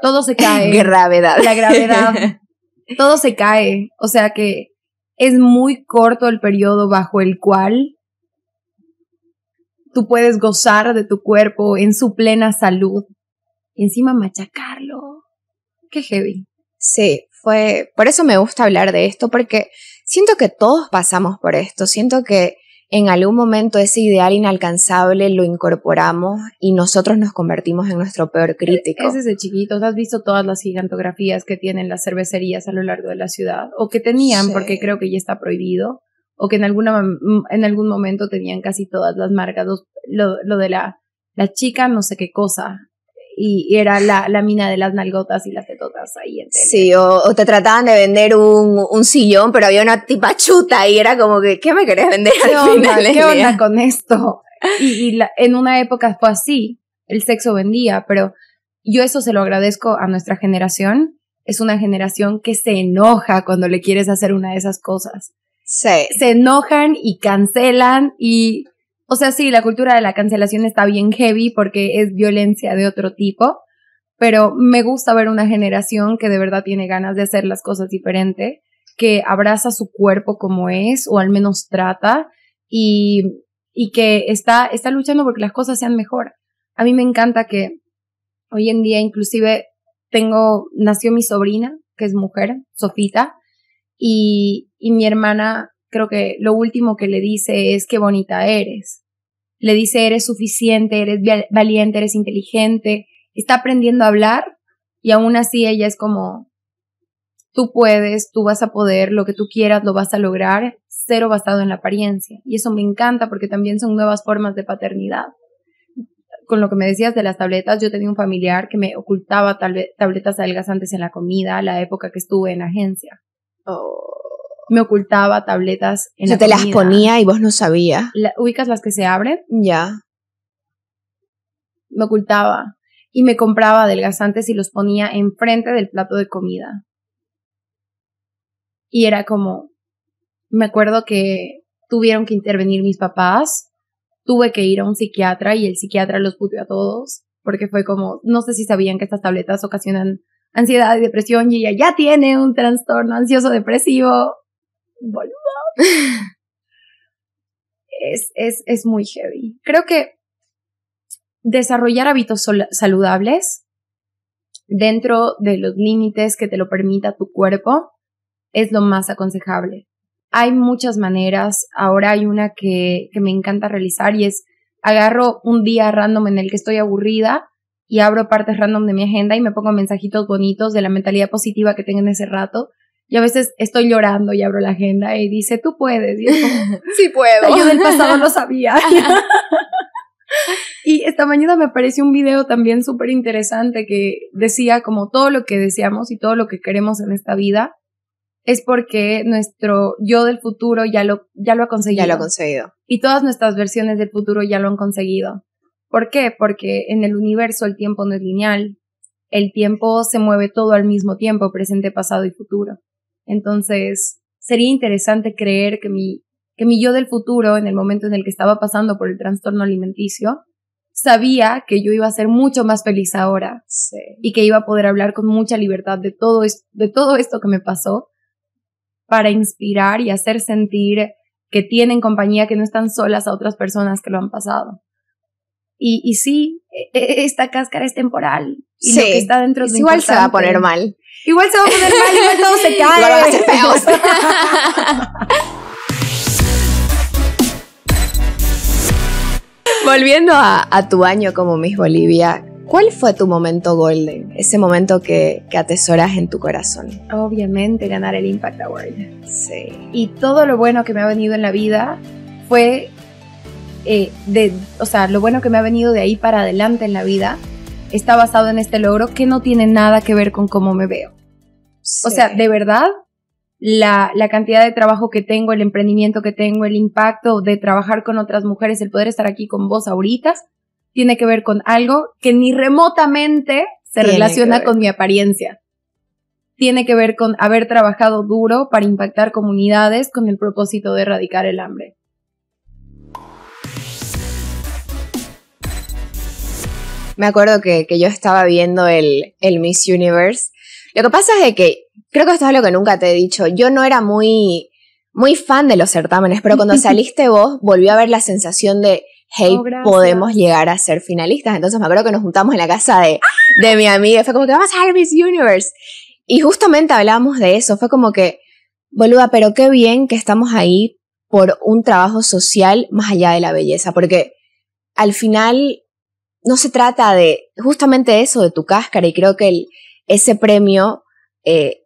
Todo se cae. gravedad. La gravedad. todo se cae. O sea que es muy corto el periodo bajo el cual tú puedes gozar de tu cuerpo en su plena salud y encima machacarlo. Qué heavy. Sí, fue, por eso me gusta hablar de esto, porque siento que todos pasamos por esto, siento que en algún momento ese ideal inalcanzable lo incorporamos y nosotros nos convertimos en nuestro peor crítico. Es desde chiquitos, has visto todas las gigantografías que tienen las cervecerías a lo largo de la ciudad, o que tenían, porque creo que ya está prohibido, o que en, alguna, mm, en algún momento tenían casi todas las marcas, lo, lo de la, la chica no sé qué cosa, y, era la, mina de las nalgotas y las tetotas ahí. En Sí, o, te trataban de vender un, sillón, pero había una tipa chuta y era como que, ¿qué me querés vender ¿Qué al onda, final? ¿Qué onda con esto? Y, en una época fue así, el sexo vendía, pero yo eso se lo agradezco a nuestra generación. Es una generación que se enoja cuando le quieres hacer una de esas cosas. Sí. Se enojan y cancelan y o sea, sí, la cultura de la cancelación está bien heavy porque es violencia de otro tipo, pero me gusta ver una generación que de verdad tiene ganas de hacer las cosas diferente, que abraza su cuerpo como es, o al menos trata, y, y que está, está luchando porque las cosas sean mejor. A mí me encanta que hoy en día inclusive tengo, nació mi sobrina, que es mujer, Sofita, y, y mi hermana creo que lo último que le dice es qué bonita eres. Le dice eres suficiente, eres valiente, eres inteligente, está aprendiendo a hablar y aún así ella es como, tú puedes, tú vas a poder, lo que tú quieras lo vas a lograr, cero basado en la apariencia. Y eso me encanta porque también son nuevas formas de paternidad. Con lo que me decías de las tabletas, yo tenía un familiar que me ocultaba tabletas algas antes en la comida la época que estuve en agencia. Oh me ocultaba tabletas en o sea, te las ponía y vos no sabías. ¿Ubicas las que se abren? Ya. Me ocultaba y me compraba adelgazantes y los ponía enfrente del plato de comida. Y era como, me acuerdo que tuvieron que intervenir mis papás, tuve que ir a un psiquiatra y el psiquiatra los puteó a todos porque fue como, no sé si sabían que estas tabletas ocasionan ansiedad y depresión y ella ya tiene un trastorno ansioso depresivo Es, muy heavy. Creo que desarrollar hábitos saludables dentro de los límites que te lo permita tu cuerpo es lo más aconsejable. Hay muchas maneras, ahora hay una que, que me encanta realizar y es agarro un día random en el que estoy aburrida y abro partes random de mi agenda y me pongo mensajitos bonitos de la mentalidad positiva que tengo en ese rato y a veces estoy llorando y abro la agenda y dice, tú puedes. Y sí puedo. Yo del pasado lo sabía. y esta mañana me apareció un video también súper interesante que decía como todo lo que deseamos y todo lo que queremos en esta vida es porque nuestro yo del futuro ya lo, ya lo ha conseguido. Ya lo ha conseguido. Y todas nuestras versiones del futuro ya lo han conseguido. ¿Por qué? Porque en el universo el tiempo no es lineal. El tiempo se mueve todo al mismo tiempo, presente, pasado y futuro. Entonces, sería interesante creer que mi, que mi yo del futuro, en el momento en el que estaba pasando por el trastorno alimenticio, sabía que yo iba a ser mucho más feliz ahora y que iba a poder hablar con mucha libertad de todo, de todo esto que me pasó para inspirar y hacer sentir que tienen compañía, que no están solas a otras personas que lo han pasado. Y, sí, e, e, esta cáscara es temporal. Y lo que está dentro Igual se va a poner mal. Igual se va a poner mal, igual todo se cae. Volviendo a, tu año como Miss Bolivia, ¿cuál fue tu momento golden? Ese momento que, que, atesoras en tu corazón. Obviamente ganar el Impact Award. Sí. Y todo lo bueno que me ha venido en la vida fue eh, de, o sea, lo bueno que me ha venido de ahí para adelante en la vida está basado en este logro que no tiene nada que ver con cómo me veo. O sea, de verdad, la, la, cantidad de trabajo que tengo, el emprendimiento que tengo, el impacto de trabajar con otras mujeres, el poder estar aquí con vos ahorita, tiene que ver con algo que ni remotamente se relaciona con mi apariencia. Tiene que ver con haber trabajado duro para impactar comunidades con el propósito de erradicar el hambre. me acuerdo que, yo estaba viendo el, el, Miss Universe. Lo que pasa es de que, creo que esto es lo que nunca te he dicho, yo no era muy, muy fan de los certámenes, pero cuando saliste vos, volví a ver la sensación de, hey, oh, podemos llegar a ser finalistas. Entonces me acuerdo que nos juntamos en la casa de, mi amiga, fue como que vamos a ser Miss Universe. Y justamente hablábamos de eso, fue como que, boluda, pero qué bien que estamos ahí por un trabajo social más allá de la belleza, porque al final no se trata de justamente eso, de tu cáscara, y creo que el, ese premio eh,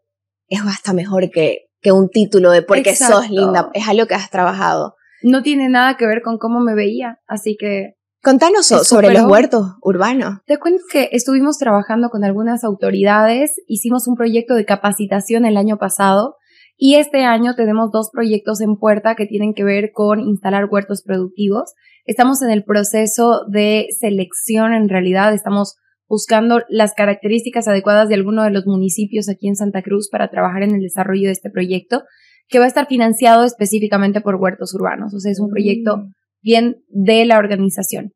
es hasta mejor que, un título de porque sos linda, es algo que has trabajado. No tiene nada que ver con cómo me veía, así que... Contanos sobre los huertos urbanos. Te cuento que estuvimos trabajando con algunas autoridades, hicimos un proyecto de capacitación el año pasado y este año tenemos dos proyectos en puerta que tienen que ver con instalar huertos productivos Estamos en el proceso de selección, en realidad estamos buscando las características adecuadas de alguno de los municipios aquí en Santa Cruz para trabajar en el desarrollo de este proyecto, que va a estar financiado específicamente por huertos urbanos. O sea, es un proyecto mm. bien de la organización.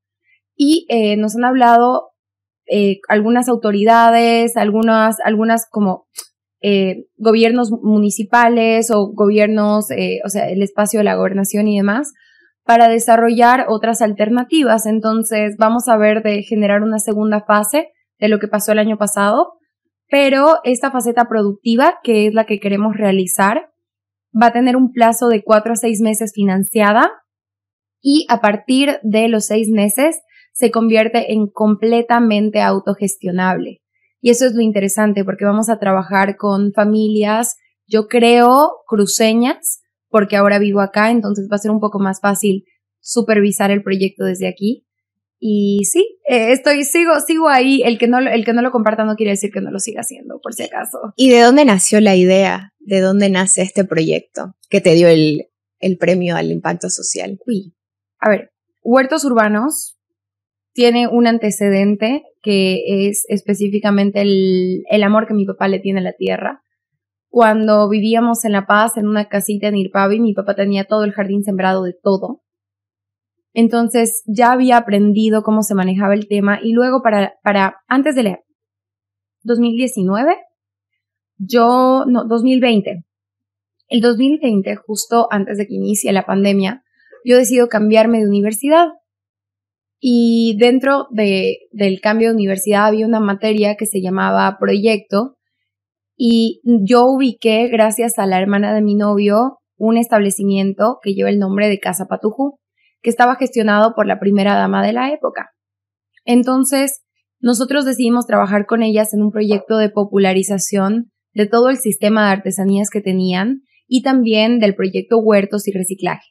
Y eh, nos han hablado eh, algunas autoridades, algunas, algunas como eh, gobiernos municipales o gobiernos, o sea, el espacio de la gobernación y demás, para desarrollar otras alternativas. Entonces vamos a ver de generar una segunda fase de lo que pasó el año pasado, pero esta faceta productiva, que es la que queremos realizar, va a tener un plazo de cuatro a seis meses financiada y a partir de los seis meses se convierte en completamente autogestionable. Y eso es lo interesante porque vamos a trabajar con familias, yo creo, cruceñas, porque ahora vivo acá, entonces va a ser un poco más fácil supervisar el proyecto desde aquí. Y sí, e, estoy, sigo, sigo ahí. El que, no, el que no lo comparta no quiere decir que no lo siga haciendo, por si acaso. ¿Y de dónde nació la idea? ¿De dónde nace este proyecto que te dio el, premio al impacto social? Uy. A ver, Huertos Urbanos tiene un antecedente que es específicamente el amor que mi papá le tiene a la tierra cuando vivíamos en La Paz, en una casita en Irpavi, mi papá tenía todo el jardín sembrado de todo. Entonces ya había aprendido cómo se manejaba el tema y luego para, para antes de leer, 2019, yo, no, 2020. El 2020, justo antes de que inicie la pandemia, yo decido cambiarme de universidad. Y dentro del cambio de universidad había una materia que se llamaba proyecto, y yo ubiqué, gracias a la hermana de mi novio, un establecimiento que lleva el nombre de Casa Patujú, que estaba gestionado por la primera dama de la época. Entonces, nosotros decidimos trabajar con ellas en un proyecto de popularización de todo el sistema de artesanías que tenían y también del proyecto Huertos y Reciclaje.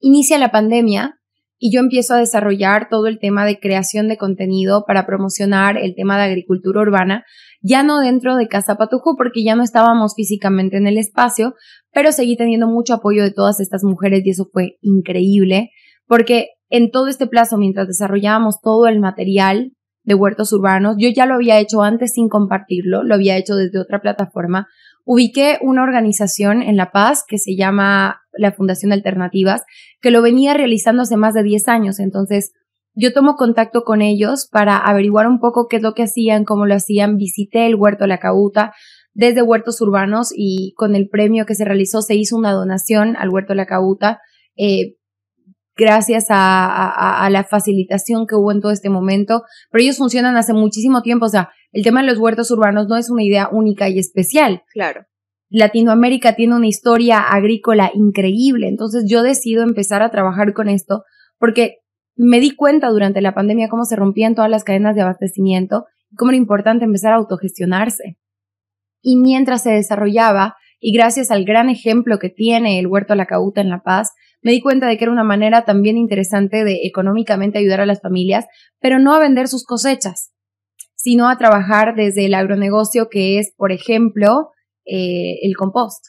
Inicia la pandemia y yo empiezo a desarrollar todo el tema de creación de contenido para promocionar el tema de agricultura urbana ya no dentro de Casa Patujo porque ya no estábamos físicamente en el espacio, pero seguí teniendo mucho apoyo de todas estas mujeres y eso fue increíble porque en todo este plazo, mientras desarrollábamos todo el material de huertos urbanos, yo ya lo había hecho antes sin compartirlo, lo había hecho desde otra plataforma, ubiqué una organización en La Paz que se llama la Fundación Alternativas, que lo venía realizando hace más de 10 años, entonces yo tomo contacto con ellos para averiguar un poco qué es lo que hacían, cómo lo hacían. Visité el huerto La Cauta desde Huertos Urbanos y con el premio que se realizó se hizo una donación al huerto La Cauta. Eh, gracias a, a, la facilitación que hubo en todo este momento, pero ellos funcionan hace muchísimo tiempo, o sea, el tema de los huertos urbanos no es una idea única y especial. Claro. Latinoamérica tiene una historia agrícola increíble, entonces yo decido empezar a trabajar con esto porque me di cuenta durante la pandemia cómo se rompían todas las cadenas de abastecimiento y cómo era importante empezar a autogestionarse. Y mientras se desarrollaba, y gracias al gran ejemplo que tiene el Huerto La Cauta en La Paz, me di cuenta de que era una manera también interesante de económicamente ayudar a las familias, pero no a vender sus cosechas, sino a trabajar desde el agronegocio que es, por ejemplo, eh, el compost.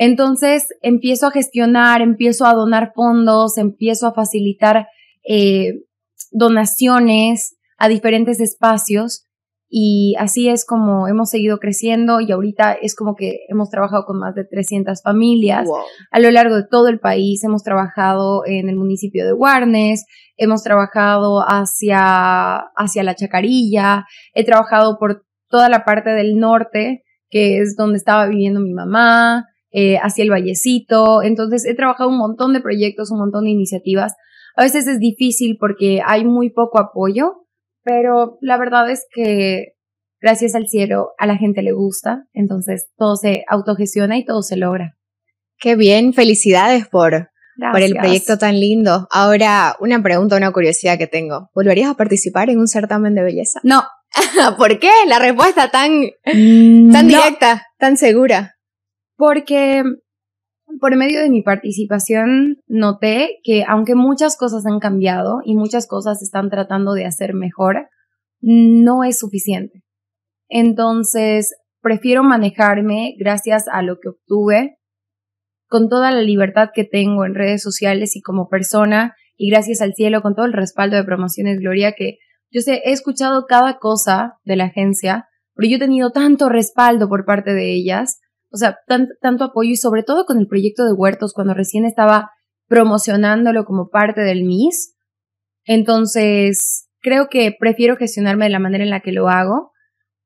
Entonces empiezo a gestionar, empiezo a donar fondos, empiezo a facilitar eh, donaciones a diferentes espacios y así es como hemos seguido creciendo y ahorita es como que hemos trabajado con más de 300 familias a lo largo de todo el país. Hemos trabajado en el municipio de Guarnes, hemos trabajado hacia, hacia la Chacarilla, he trabajado por toda la parte del norte, que es donde estaba viviendo mi mamá, eh, hacia el vallecito. Entonces he trabajado un montón de proyectos, un montón de iniciativas. A veces es difícil porque hay muy poco apoyo, pero la verdad es que gracias al cielo a la gente le gusta, entonces todo se autogestiona y todo se logra. Qué bien, felicidades por, por el proyecto tan lindo. Ahora, una pregunta, una curiosidad que tengo. ¿Volverías a participar en un certamen de belleza? No. ¿Por qué? La respuesta tan, mm, tan directa, tan segura porque por medio de mi participación noté que aunque muchas cosas han cambiado y muchas cosas están tratando de hacer mejor, no es suficiente. Entonces, prefiero manejarme gracias a lo que obtuve, con toda la libertad que tengo en redes sociales y como persona, y gracias al cielo con todo el respaldo de Promociones Gloria que yo sé, he escuchado cada cosa de la agencia, pero yo he tenido tanto respaldo por parte de ellas o sea, tanto apoyo y sobre todo con el proyecto de huertos cuando recién estaba promocionándolo como parte del MIS. Entonces, creo que prefiero gestionarme de la manera en la que lo hago,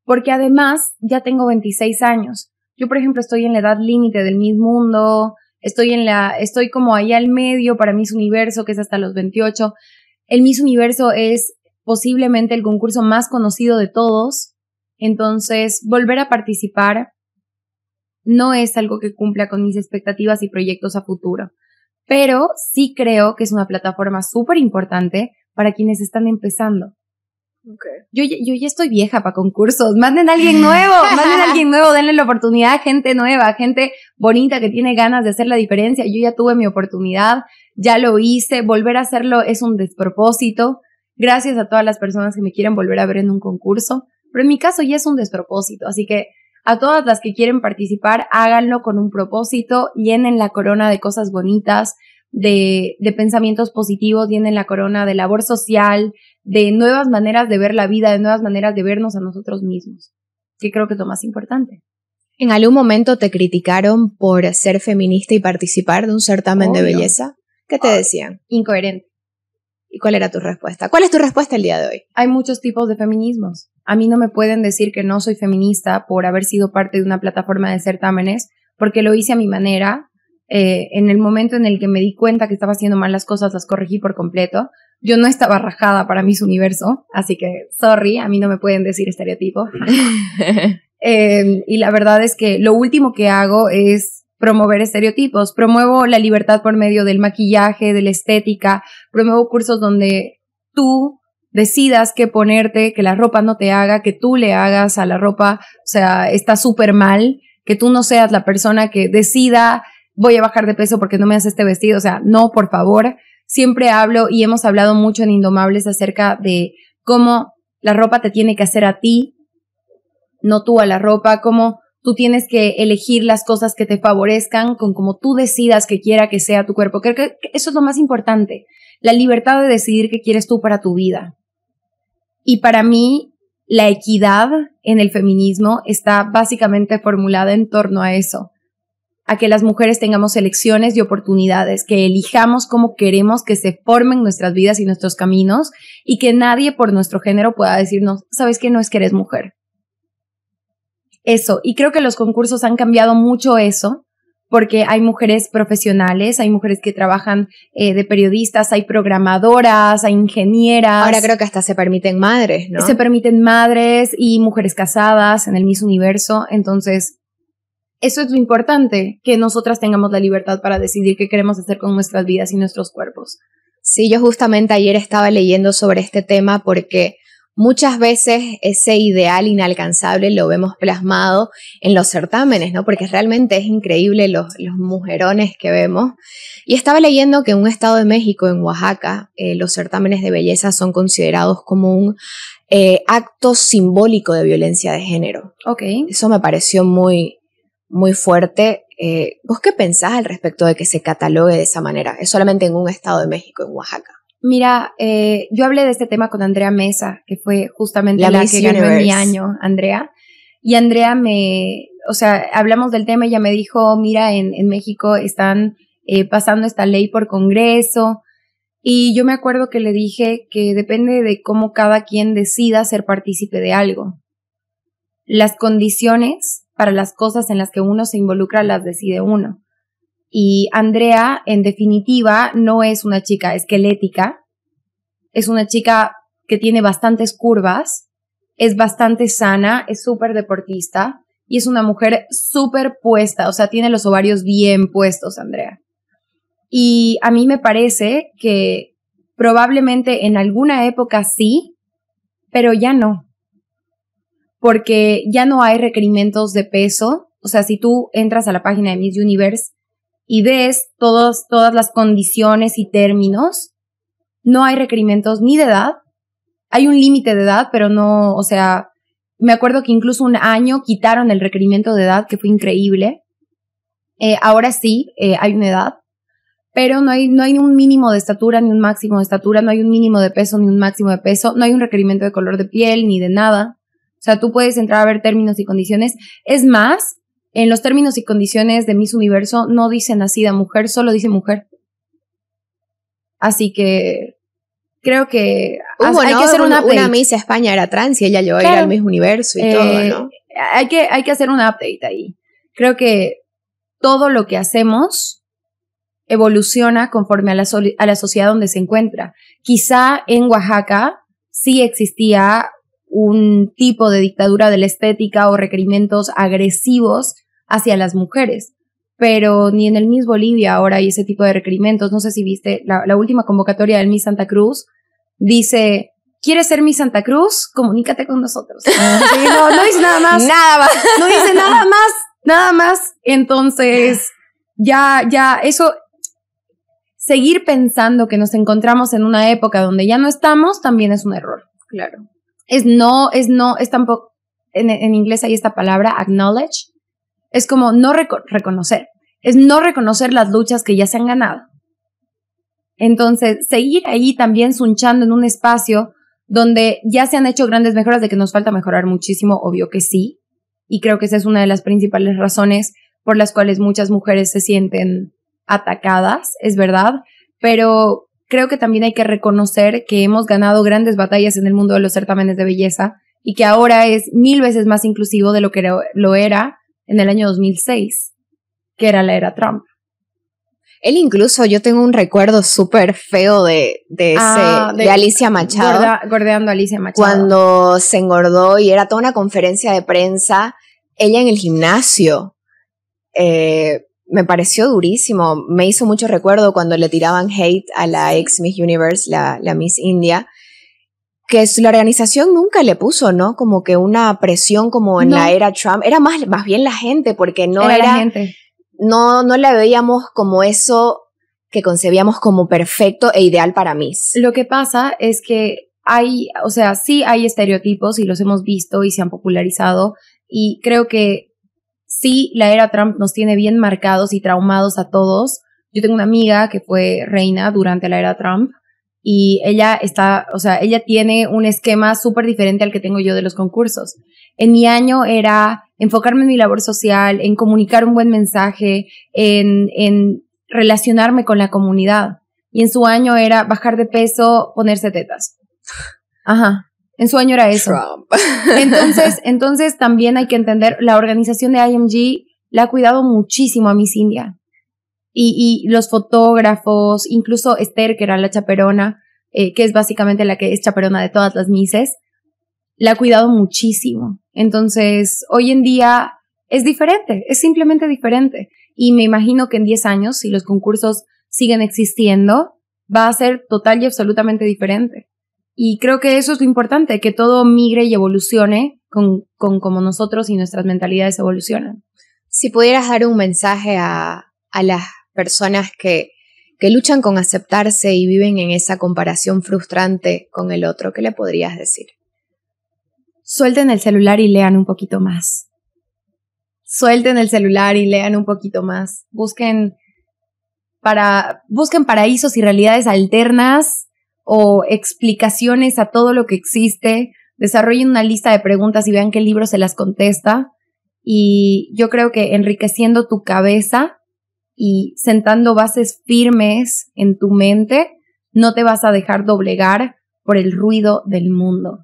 porque además ya tengo 26 años. Yo, por ejemplo, estoy en la edad límite del MIS mundo, estoy en la, estoy como ahí al medio para Miss Universo, que es hasta los 28. El Miss Universo es posiblemente el concurso más conocido de todos. Entonces, volver a participar no es algo que cumpla con mis expectativas y proyectos a futuro, pero sí creo que es una plataforma súper importante para quienes están empezando. Yo, ya estoy vieja para concursos. Manden a alguien nuevo, manden alguien nuevo, denle la oportunidad a gente nueva, gente bonita que tiene ganas de hacer la diferencia. Yo ya tuve mi oportunidad, ya lo hice, volver a hacerlo es un despropósito. Gracias a todas las personas que me quieren volver a ver en un concurso, pero en mi caso ya es un despropósito, así que a todas las que quieren participar, háganlo con un propósito, llenen la corona de cosas bonitas, de, pensamientos positivos, llenen la corona de labor social, de nuevas maneras de ver la vida, de nuevas maneras de vernos a nosotros mismos, que creo que es lo más importante. ¿En algún momento te criticaron por ser feminista y participar de un certamen de belleza? ¿Qué te decían? Incoherente. ¿Y cuál era tu respuesta? ¿Cuál es tu respuesta el día de hoy? Hay muchos tipos de feminismos. A mí no me pueden decir que no soy feminista por haber sido parte de una plataforma de certámenes, porque lo hice a mi manera. Eh, en el momento en el que me di cuenta que estaba haciendo mal las cosas, las corregí por completo. Yo no estaba rajada para mis Universo, así que, sorry, a mí no me pueden decir estereotipo. Eh, y la verdad es que lo último que hago es promover estereotipos, promuevo la libertad por medio del maquillaje, de la estética, promuevo cursos donde tú decidas qué ponerte, que la ropa no te haga, que tú le hagas a la ropa, o sea, está súper mal, que tú no seas la persona que decida, voy a bajar de peso porque no me hace este vestido, o sea, no, por favor. Siempre hablo y hemos hablado mucho en Indomables acerca de cómo la ropa te tiene que hacer a ti, no tú a la ropa, cómo Tú tienes que elegir las cosas que te favorezcan con como tú decidas que quiera que sea tu cuerpo. Creo que eso es lo más importante, la libertad de decidir qué quieres tú para tu vida. Y para mí, la equidad en el feminismo está básicamente formulada en torno a eso, a que las mujeres tengamos elecciones y oportunidades, que elijamos cómo queremos que se formen nuestras vidas y nuestros caminos y que nadie por nuestro género pueda decirnos, sabes que no es que eres mujer, eso. Y creo que los concursos han cambiado mucho eso, porque hay mujeres profesionales, hay mujeres que trabajan eh, de periodistas, hay programadoras, hay ingenieras. Ahora creo que hasta se permiten madres, ¿no? Se permiten madres y mujeres casadas en el mismo universo. Entonces, eso es lo importante, que nosotras tengamos la libertad para decidir qué queremos hacer con nuestras vidas y nuestros cuerpos. Sí, yo justamente ayer estaba leyendo sobre este tema porque Muchas veces ese ideal inalcanzable lo vemos plasmado en los certámenes, ¿no? Porque realmente es increíble los, mujerones que vemos. Y estaba leyendo que en un estado de México, en Oaxaca, eh, los certámenes de belleza son considerados como un eh, acto simbólico de violencia de género. Ok. Eso me pareció muy, muy fuerte. Eh, ¿Vos qué pensás al respecto de que se catalogue de esa manera? Es solamente en un estado de México, en Oaxaca. Mira, eh, yo hablé de este tema con Andrea Mesa, que fue justamente la, que ganó mi año, Andrea. Y Andrea me, o sea, hablamos del tema y ella me dijo, mira, en, México están eh, pasando esta ley por Congreso. Y yo me acuerdo que le dije que depende de cómo cada quien decida ser partícipe de algo. Las condiciones para las cosas en las que uno se involucra las decide uno. Y Andrea, en definitiva, no es una chica esquelética, es una chica que tiene bastantes curvas, es bastante sana, es súper deportista y es una mujer súper puesta, o sea, tiene los ovarios bien puestos, Andrea. Y a mí me parece que probablemente en alguna época sí, pero ya no. Porque ya no hay requerimientos de peso. O sea, si tú entras a la página de Miss Universe, y ves todos, todas las condiciones y términos, no hay requerimientos ni de edad. Hay un límite de edad, pero no, o sea, me acuerdo que incluso un año quitaron el requerimiento de edad, que fue increíble. Eh, ahora sí, eh, hay una edad, pero no hay, no hay un mínimo de estatura ni un máximo de estatura, no hay un mínimo de peso ni un máximo de peso, no hay un requerimiento de color de piel ni de nada. O sea, tú puedes entrar a ver términos y condiciones. Es más, en los términos y condiciones de Miss Universo no dice nacida mujer, solo dice mujer. Así que creo que hay que hacer una, update. una Miss España era trans y ella llegó a ir al Miss Universo y eh, todo, ¿no? Hay que, hay que hacer un update ahí. Creo que todo lo que hacemos evoluciona conforme a la, a la sociedad donde se encuentra. Quizá en Oaxaca sí existía un tipo de dictadura de la estética o requerimientos agresivos hacia las mujeres. Pero ni en el Miss Bolivia ahora hay ese tipo de requerimientos. No sé si viste la, última convocatoria del Miss Santa Cruz. Dice, ¿quieres ser Miss Santa Cruz? Comunícate con nosotros. no, no dice nada más. Nada más. No dice nada más. Nada más. Entonces, ya, ya, eso, seguir pensando que nos encontramos en una época donde ya no estamos también es un error. Claro. Es no, es no, es tampoco, en, en inglés hay esta palabra, acknowledge, es como no reconocer, es no reconocer las luchas que ya se han ganado. Entonces, seguir ahí también sunchando en un espacio donde ya se han hecho grandes mejoras, de que nos falta mejorar muchísimo, obvio que sí, y creo que esa es una de las principales razones por las cuales muchas mujeres se sienten atacadas, es verdad, pero creo que también hay que reconocer que hemos ganado grandes batallas en el mundo de los certámenes de belleza y que ahora es mil veces más inclusivo de lo que lo era en el año 2006, que era la era Trump. Él incluso, yo tengo un recuerdo súper feo de, de, ah, ese, de, Alicia Machado. gordeando Alicia Machado. Cuando se engordó y era toda una conferencia de prensa, ella en el gimnasio. Eh, me pareció durísimo. Me hizo mucho recuerdo cuando le tiraban hate a la ex Miss Universe, la Miss India, que la organización nunca le puso, ¿no? Como que una presión como en la era Trump. Era más, más bien la gente, porque no era. la gente. No, no la veíamos como eso que concebíamos como perfecto e ideal para mí. Lo que pasa es que hay, o sea, sí hay estereotipos y los hemos visto y se han popularizado. Y creo que sí, la era Trump nos tiene bien marcados y traumados a todos. Yo tengo una amiga que fue reina durante la era Trump y ella está, o sea, ella tiene un esquema súper diferente al que tengo yo de los concursos. En mi año era enfocarme en mi labor social, en comunicar un buen mensaje, en, en relacionarme con la comunidad. Y en su año era bajar de peso, ponerse tetas. Ajá. En su año era eso. Entonces, entonces también hay que entender, la organización de IMG la ha cuidado muchísimo a Miss India y, los fotógrafos, incluso Esther, que era la chaperona, eh, que es básicamente la que es chaperona de todas las mises, la ha cuidado muchísimo. Entonces, hoy en día es diferente, es simplemente diferente. Y me imagino que en 10 años, si los concursos siguen existiendo, va a ser total y absolutamente diferente. Y creo que eso es lo importante, que todo migre y evolucione con, con como nosotros y nuestras mentalidades evolucionan. Si pudieras dar un mensaje a, a personas que, que luchan con aceptarse y viven en esa comparación frustrante con el otro, ¿qué le podrías decir? Suelten el celular y lean un poquito más. Suelten el celular y lean un poquito más. Busquen para busquen paraísos y realidades alternas o explicaciones a todo lo que existe. Desarrollen una lista de preguntas y vean qué libro se las contesta. Y yo creo que enriqueciendo tu cabeza y sentando bases firmes en tu mente, no te vas a dejar doblegar por el ruido del mundo.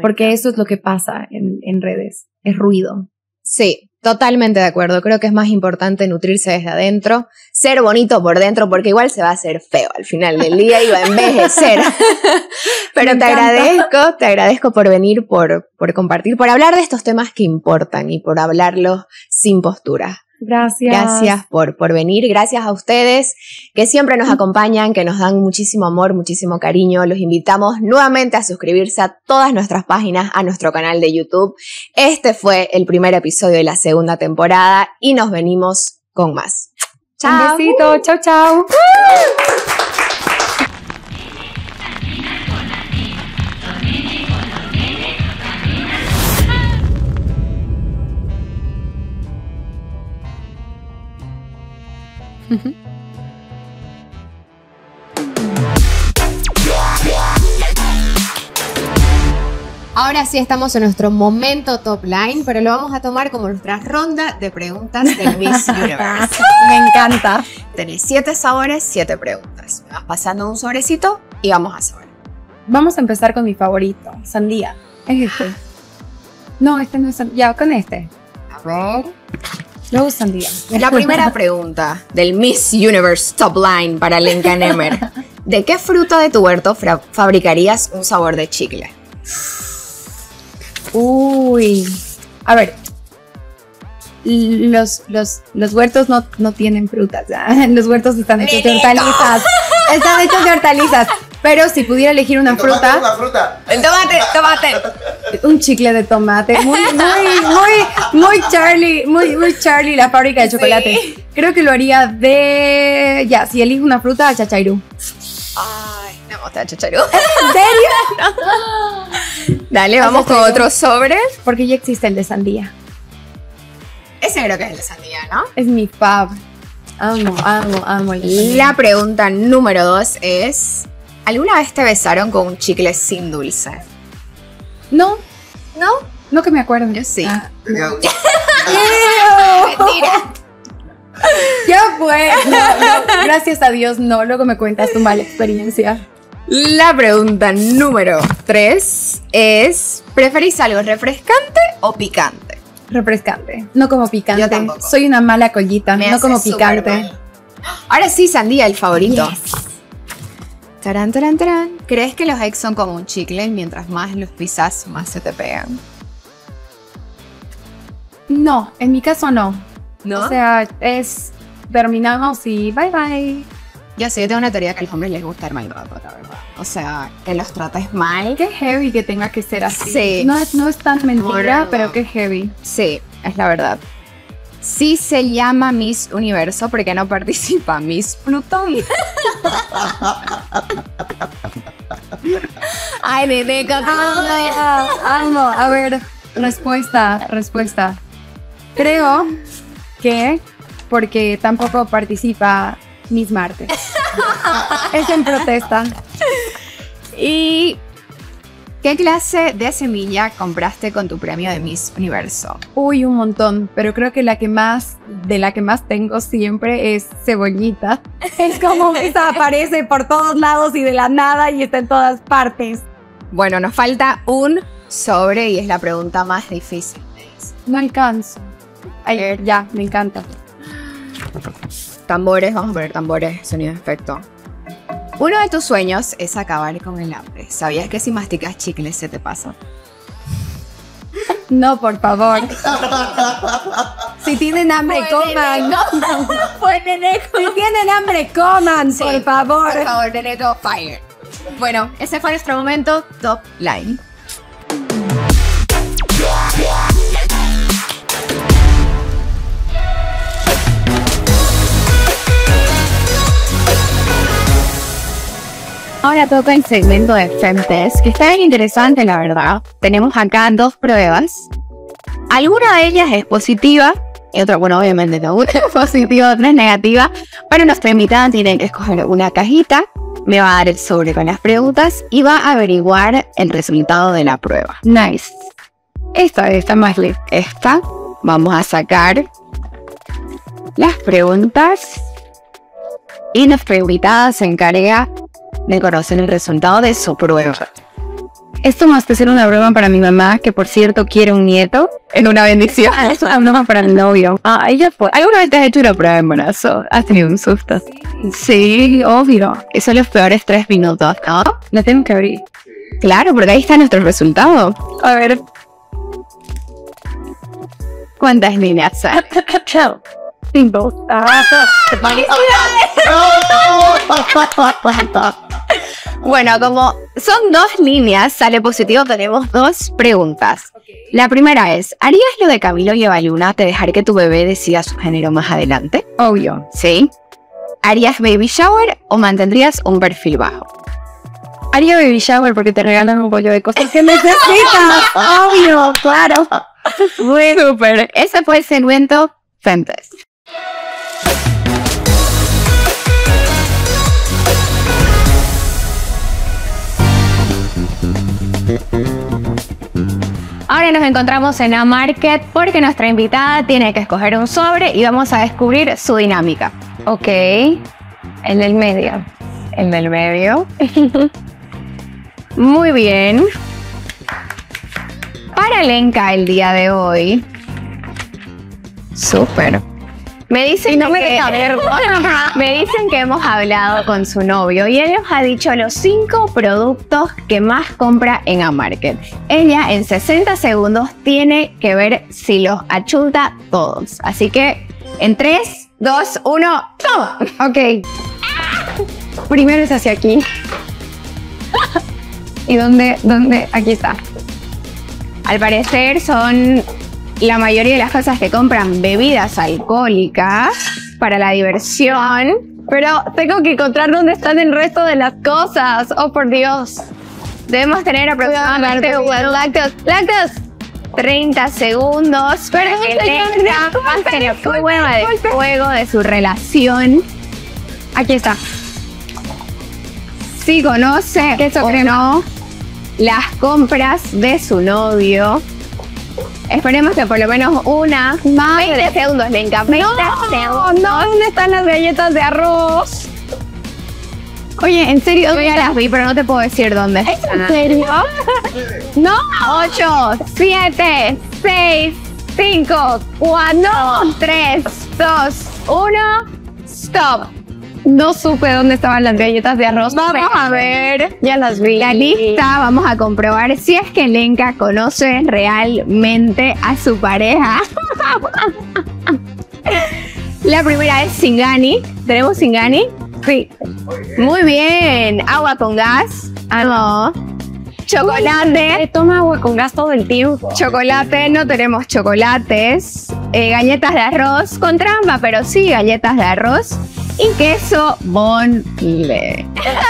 Porque eso es lo que pasa en, redes, es ruido. Sí, totalmente de acuerdo. Creo que es más importante nutrirse desde adentro, ser bonito por dentro, porque igual se va a hacer feo al final del día y va a envejecer. Pero te agradezco, te agradezco por venir, por, por compartir, por hablar de estos temas que importan y por hablarlos sin postura. Gracias. Gracias por, por venir. Gracias a ustedes que siempre nos acompañan, que nos dan muchísimo amor, muchísimo cariño. Los invitamos nuevamente a suscribirse a todas nuestras páginas, a nuestro canal de YouTube. Este fue el primer episodio de la segunda temporada y nos venimos con más. Chao. Un besito. Chao, chao. Ahora sí estamos en nuestro momento top line, pero lo vamos a tomar como nuestra ronda de preguntas de Miss Universe. Me encanta. Tenéis siete sabores, siete preguntas. vas pasando un sobrecito y vamos a saber. Vamos a empezar con mi favorito, sandía. Este. No, este no es sandía. Ya, con este. A ver. Me gustan, La primera pregunta del Miss Universe Top Line para Lenka ¿De qué fruta de tu huerto fabricarías un sabor de chicle? Uy. A ver. Los, los, huertos no, tienen frutas. ¿ah? Los huertos están hechos de hortalizas. Están hechos de hortalizas. Pero si pudiera elegir una fruta. Tomate, una fruta. El tomate, tomate. Un chicle de tomate. Muy, muy, muy, Charlie. Muy, muy Charlie, la fábrica de chocolate. Creo que lo haría de. Ya, si elijo una fruta, chachayru. Ay, no, está Chachairu. ¿En serio? Dale, vamos con otro sobre. Porque ya existe el de sandía. Ese creo que es el de sandía, ¿no? Es mi pub. Amo, amo, amo. La, la pregunta número dos es: ¿Alguna vez te besaron con un chicle sin dulce? No. ¿No? No que me acuerdo. Yo sí. Ah. Mentira. Ya fue. gracias a Dios, no. Luego me cuentas tu mala experiencia. La pregunta número 3 es, ¿preferís algo refrescante o picante? Refrescante. No como picante. Yo Soy una mala collita. no como picante. Ahora sí, sandía, el favorito. Tarán, ¿Crees que los ex son como un chicle? Mientras más los pisas, más se te pegan. No, en mi caso no. ¿No? O sea, es terminamos y bye bye. Ya sé, yo tengo una teoría que a los hombres les gusta el rato, la verdad. O sea, que los trates mal. Qué heavy que tenga que ser así. Sí. No es, no es tan mentira, pero qué heavy. Sí, es la verdad. Si se llama Miss Universo, porque no participa Miss Plutón? Ay, ah, amo. A ver, respuesta, respuesta. Creo que porque tampoco participa Miss Marte. es en protesta. Y ¿Qué clase de semilla compraste con tu premio de Miss Universo? Uy, un montón, pero creo que la que más, de la que más tengo siempre es cebollita. Es como esa aparece por todos lados y de la nada y está en todas partes. Bueno, nos falta un sobre y es la pregunta más difícil. No alcanzo. Ayer, eh. ya, me encanta. Tambores, vamos a poner tambores, sonido de efecto. Uno de tus sueños es acabar con el hambre. ¿Sabías que si masticas chicles se te pasa? No, por favor. Si tienen hambre, coman. Si tienen hambre, coman, por favor. Por favor, todo fire. Bueno, ese fue nuestro momento top line. Ahora toca el segmento de FemTest, que está bien interesante, la verdad. Tenemos acá dos pruebas. Alguna de ellas es positiva, y otra, bueno, obviamente no, una es positiva, otra es negativa, pero nuestra invitada tiene que escoger una cajita, me va a dar el sobre con las preguntas y va a averiguar el resultado de la prueba. Nice. Esta esta más lista. Esta, vamos a sacar las preguntas y nuestra invitada se encarga me conocen el resultado de su prueba. Esto más de ser una broma para mi mamá, que por cierto quiere un nieto, En una bendición. Ah, es una broma para el novio. Ah, ella fue. ¿Alguna vez te has hecho una prueba de embarazo? ¿Has tenido un susto? Sí, obvio. Esos son los peores tres minutos, ¿no? No tengo que abrir. Claro, porque ahí está nuestro resultado. A ver. ¿Cuántas niñas? Chao. Bueno, como son dos líneas, sale positivo, tenemos dos preguntas. La primera es, ¿harías lo de Camilo y Evaluna de dejar que tu bebé decida su género más adelante? Obvio. ¿Sí? ¿Harías baby shower o mantendrías un perfil bajo? Haría baby shower porque te regalan un pollo de cosas que necesitas. Obvio, claro. Muy súper. Ese fue el segmento Fentes. Ahora nos encontramos en A Market porque nuestra invitada tiene que escoger un sobre y vamos a descubrir su dinámica. Ok, el medio. En El medio. Muy bien. Para Lenka el día de hoy. Súper. Me dicen, que, me dicen que hemos hablado con su novio y él nos ha dicho los cinco productos que más compra en Amarket. Ella en 60 segundos tiene que ver si los achulta todos. Así que en 3, 2, 1, ¡toma! Ok. Primero es hacia aquí. ¿Y dónde? ¿Dónde? Aquí está. Al parecer son la mayoría de las casas que compran bebidas alcohólicas para la diversión. Pero tengo que encontrar dónde están el resto de las cosas. Oh, por Dios. Debemos tener aproximadamente lácteos. ¡Lácteos! 30 segundos para que tenga prueba de fuego de su relación. Aquí está. Si conoce o no las compras de su novio, Esperemos que por lo menos una. Madre. 20 segundos, Lenka. 20 no, segundos. No, ¿dónde están las galletas de arroz? Oye, en serio, yo ya las vi, pero no te puedo decir dónde. ¿Es están? en serio? no. 8, 7, 6, 5, 4, 3, 2, 1. Stop. No supe dónde estaban las galletas de arroz. Vamos a ver. Ya las vi. La lista, vamos a comprobar si es que Lenka conoce realmente a su pareja. La primera es Singani. ¿Tenemos Singani? Sí. Muy bien. Agua con gas. Ah, no. Chocolate. toma agua con gas todo el tiempo. Chocolate, no tenemos chocolates. Eh, galletas de arroz con trampa, pero sí galletas de arroz y queso bonle.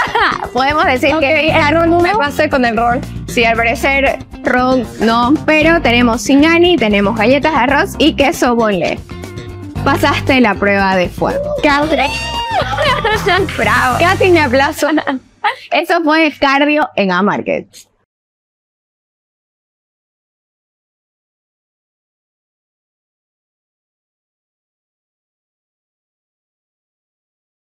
Podemos decir que arroz no? Me con el rol? Sí, al parecer ron no, pero tenemos singani, tenemos galletas de arroz y queso bonle. Pasaste la prueba de fuego. Bravo. Casi me aplauso. Eso fue cardio en a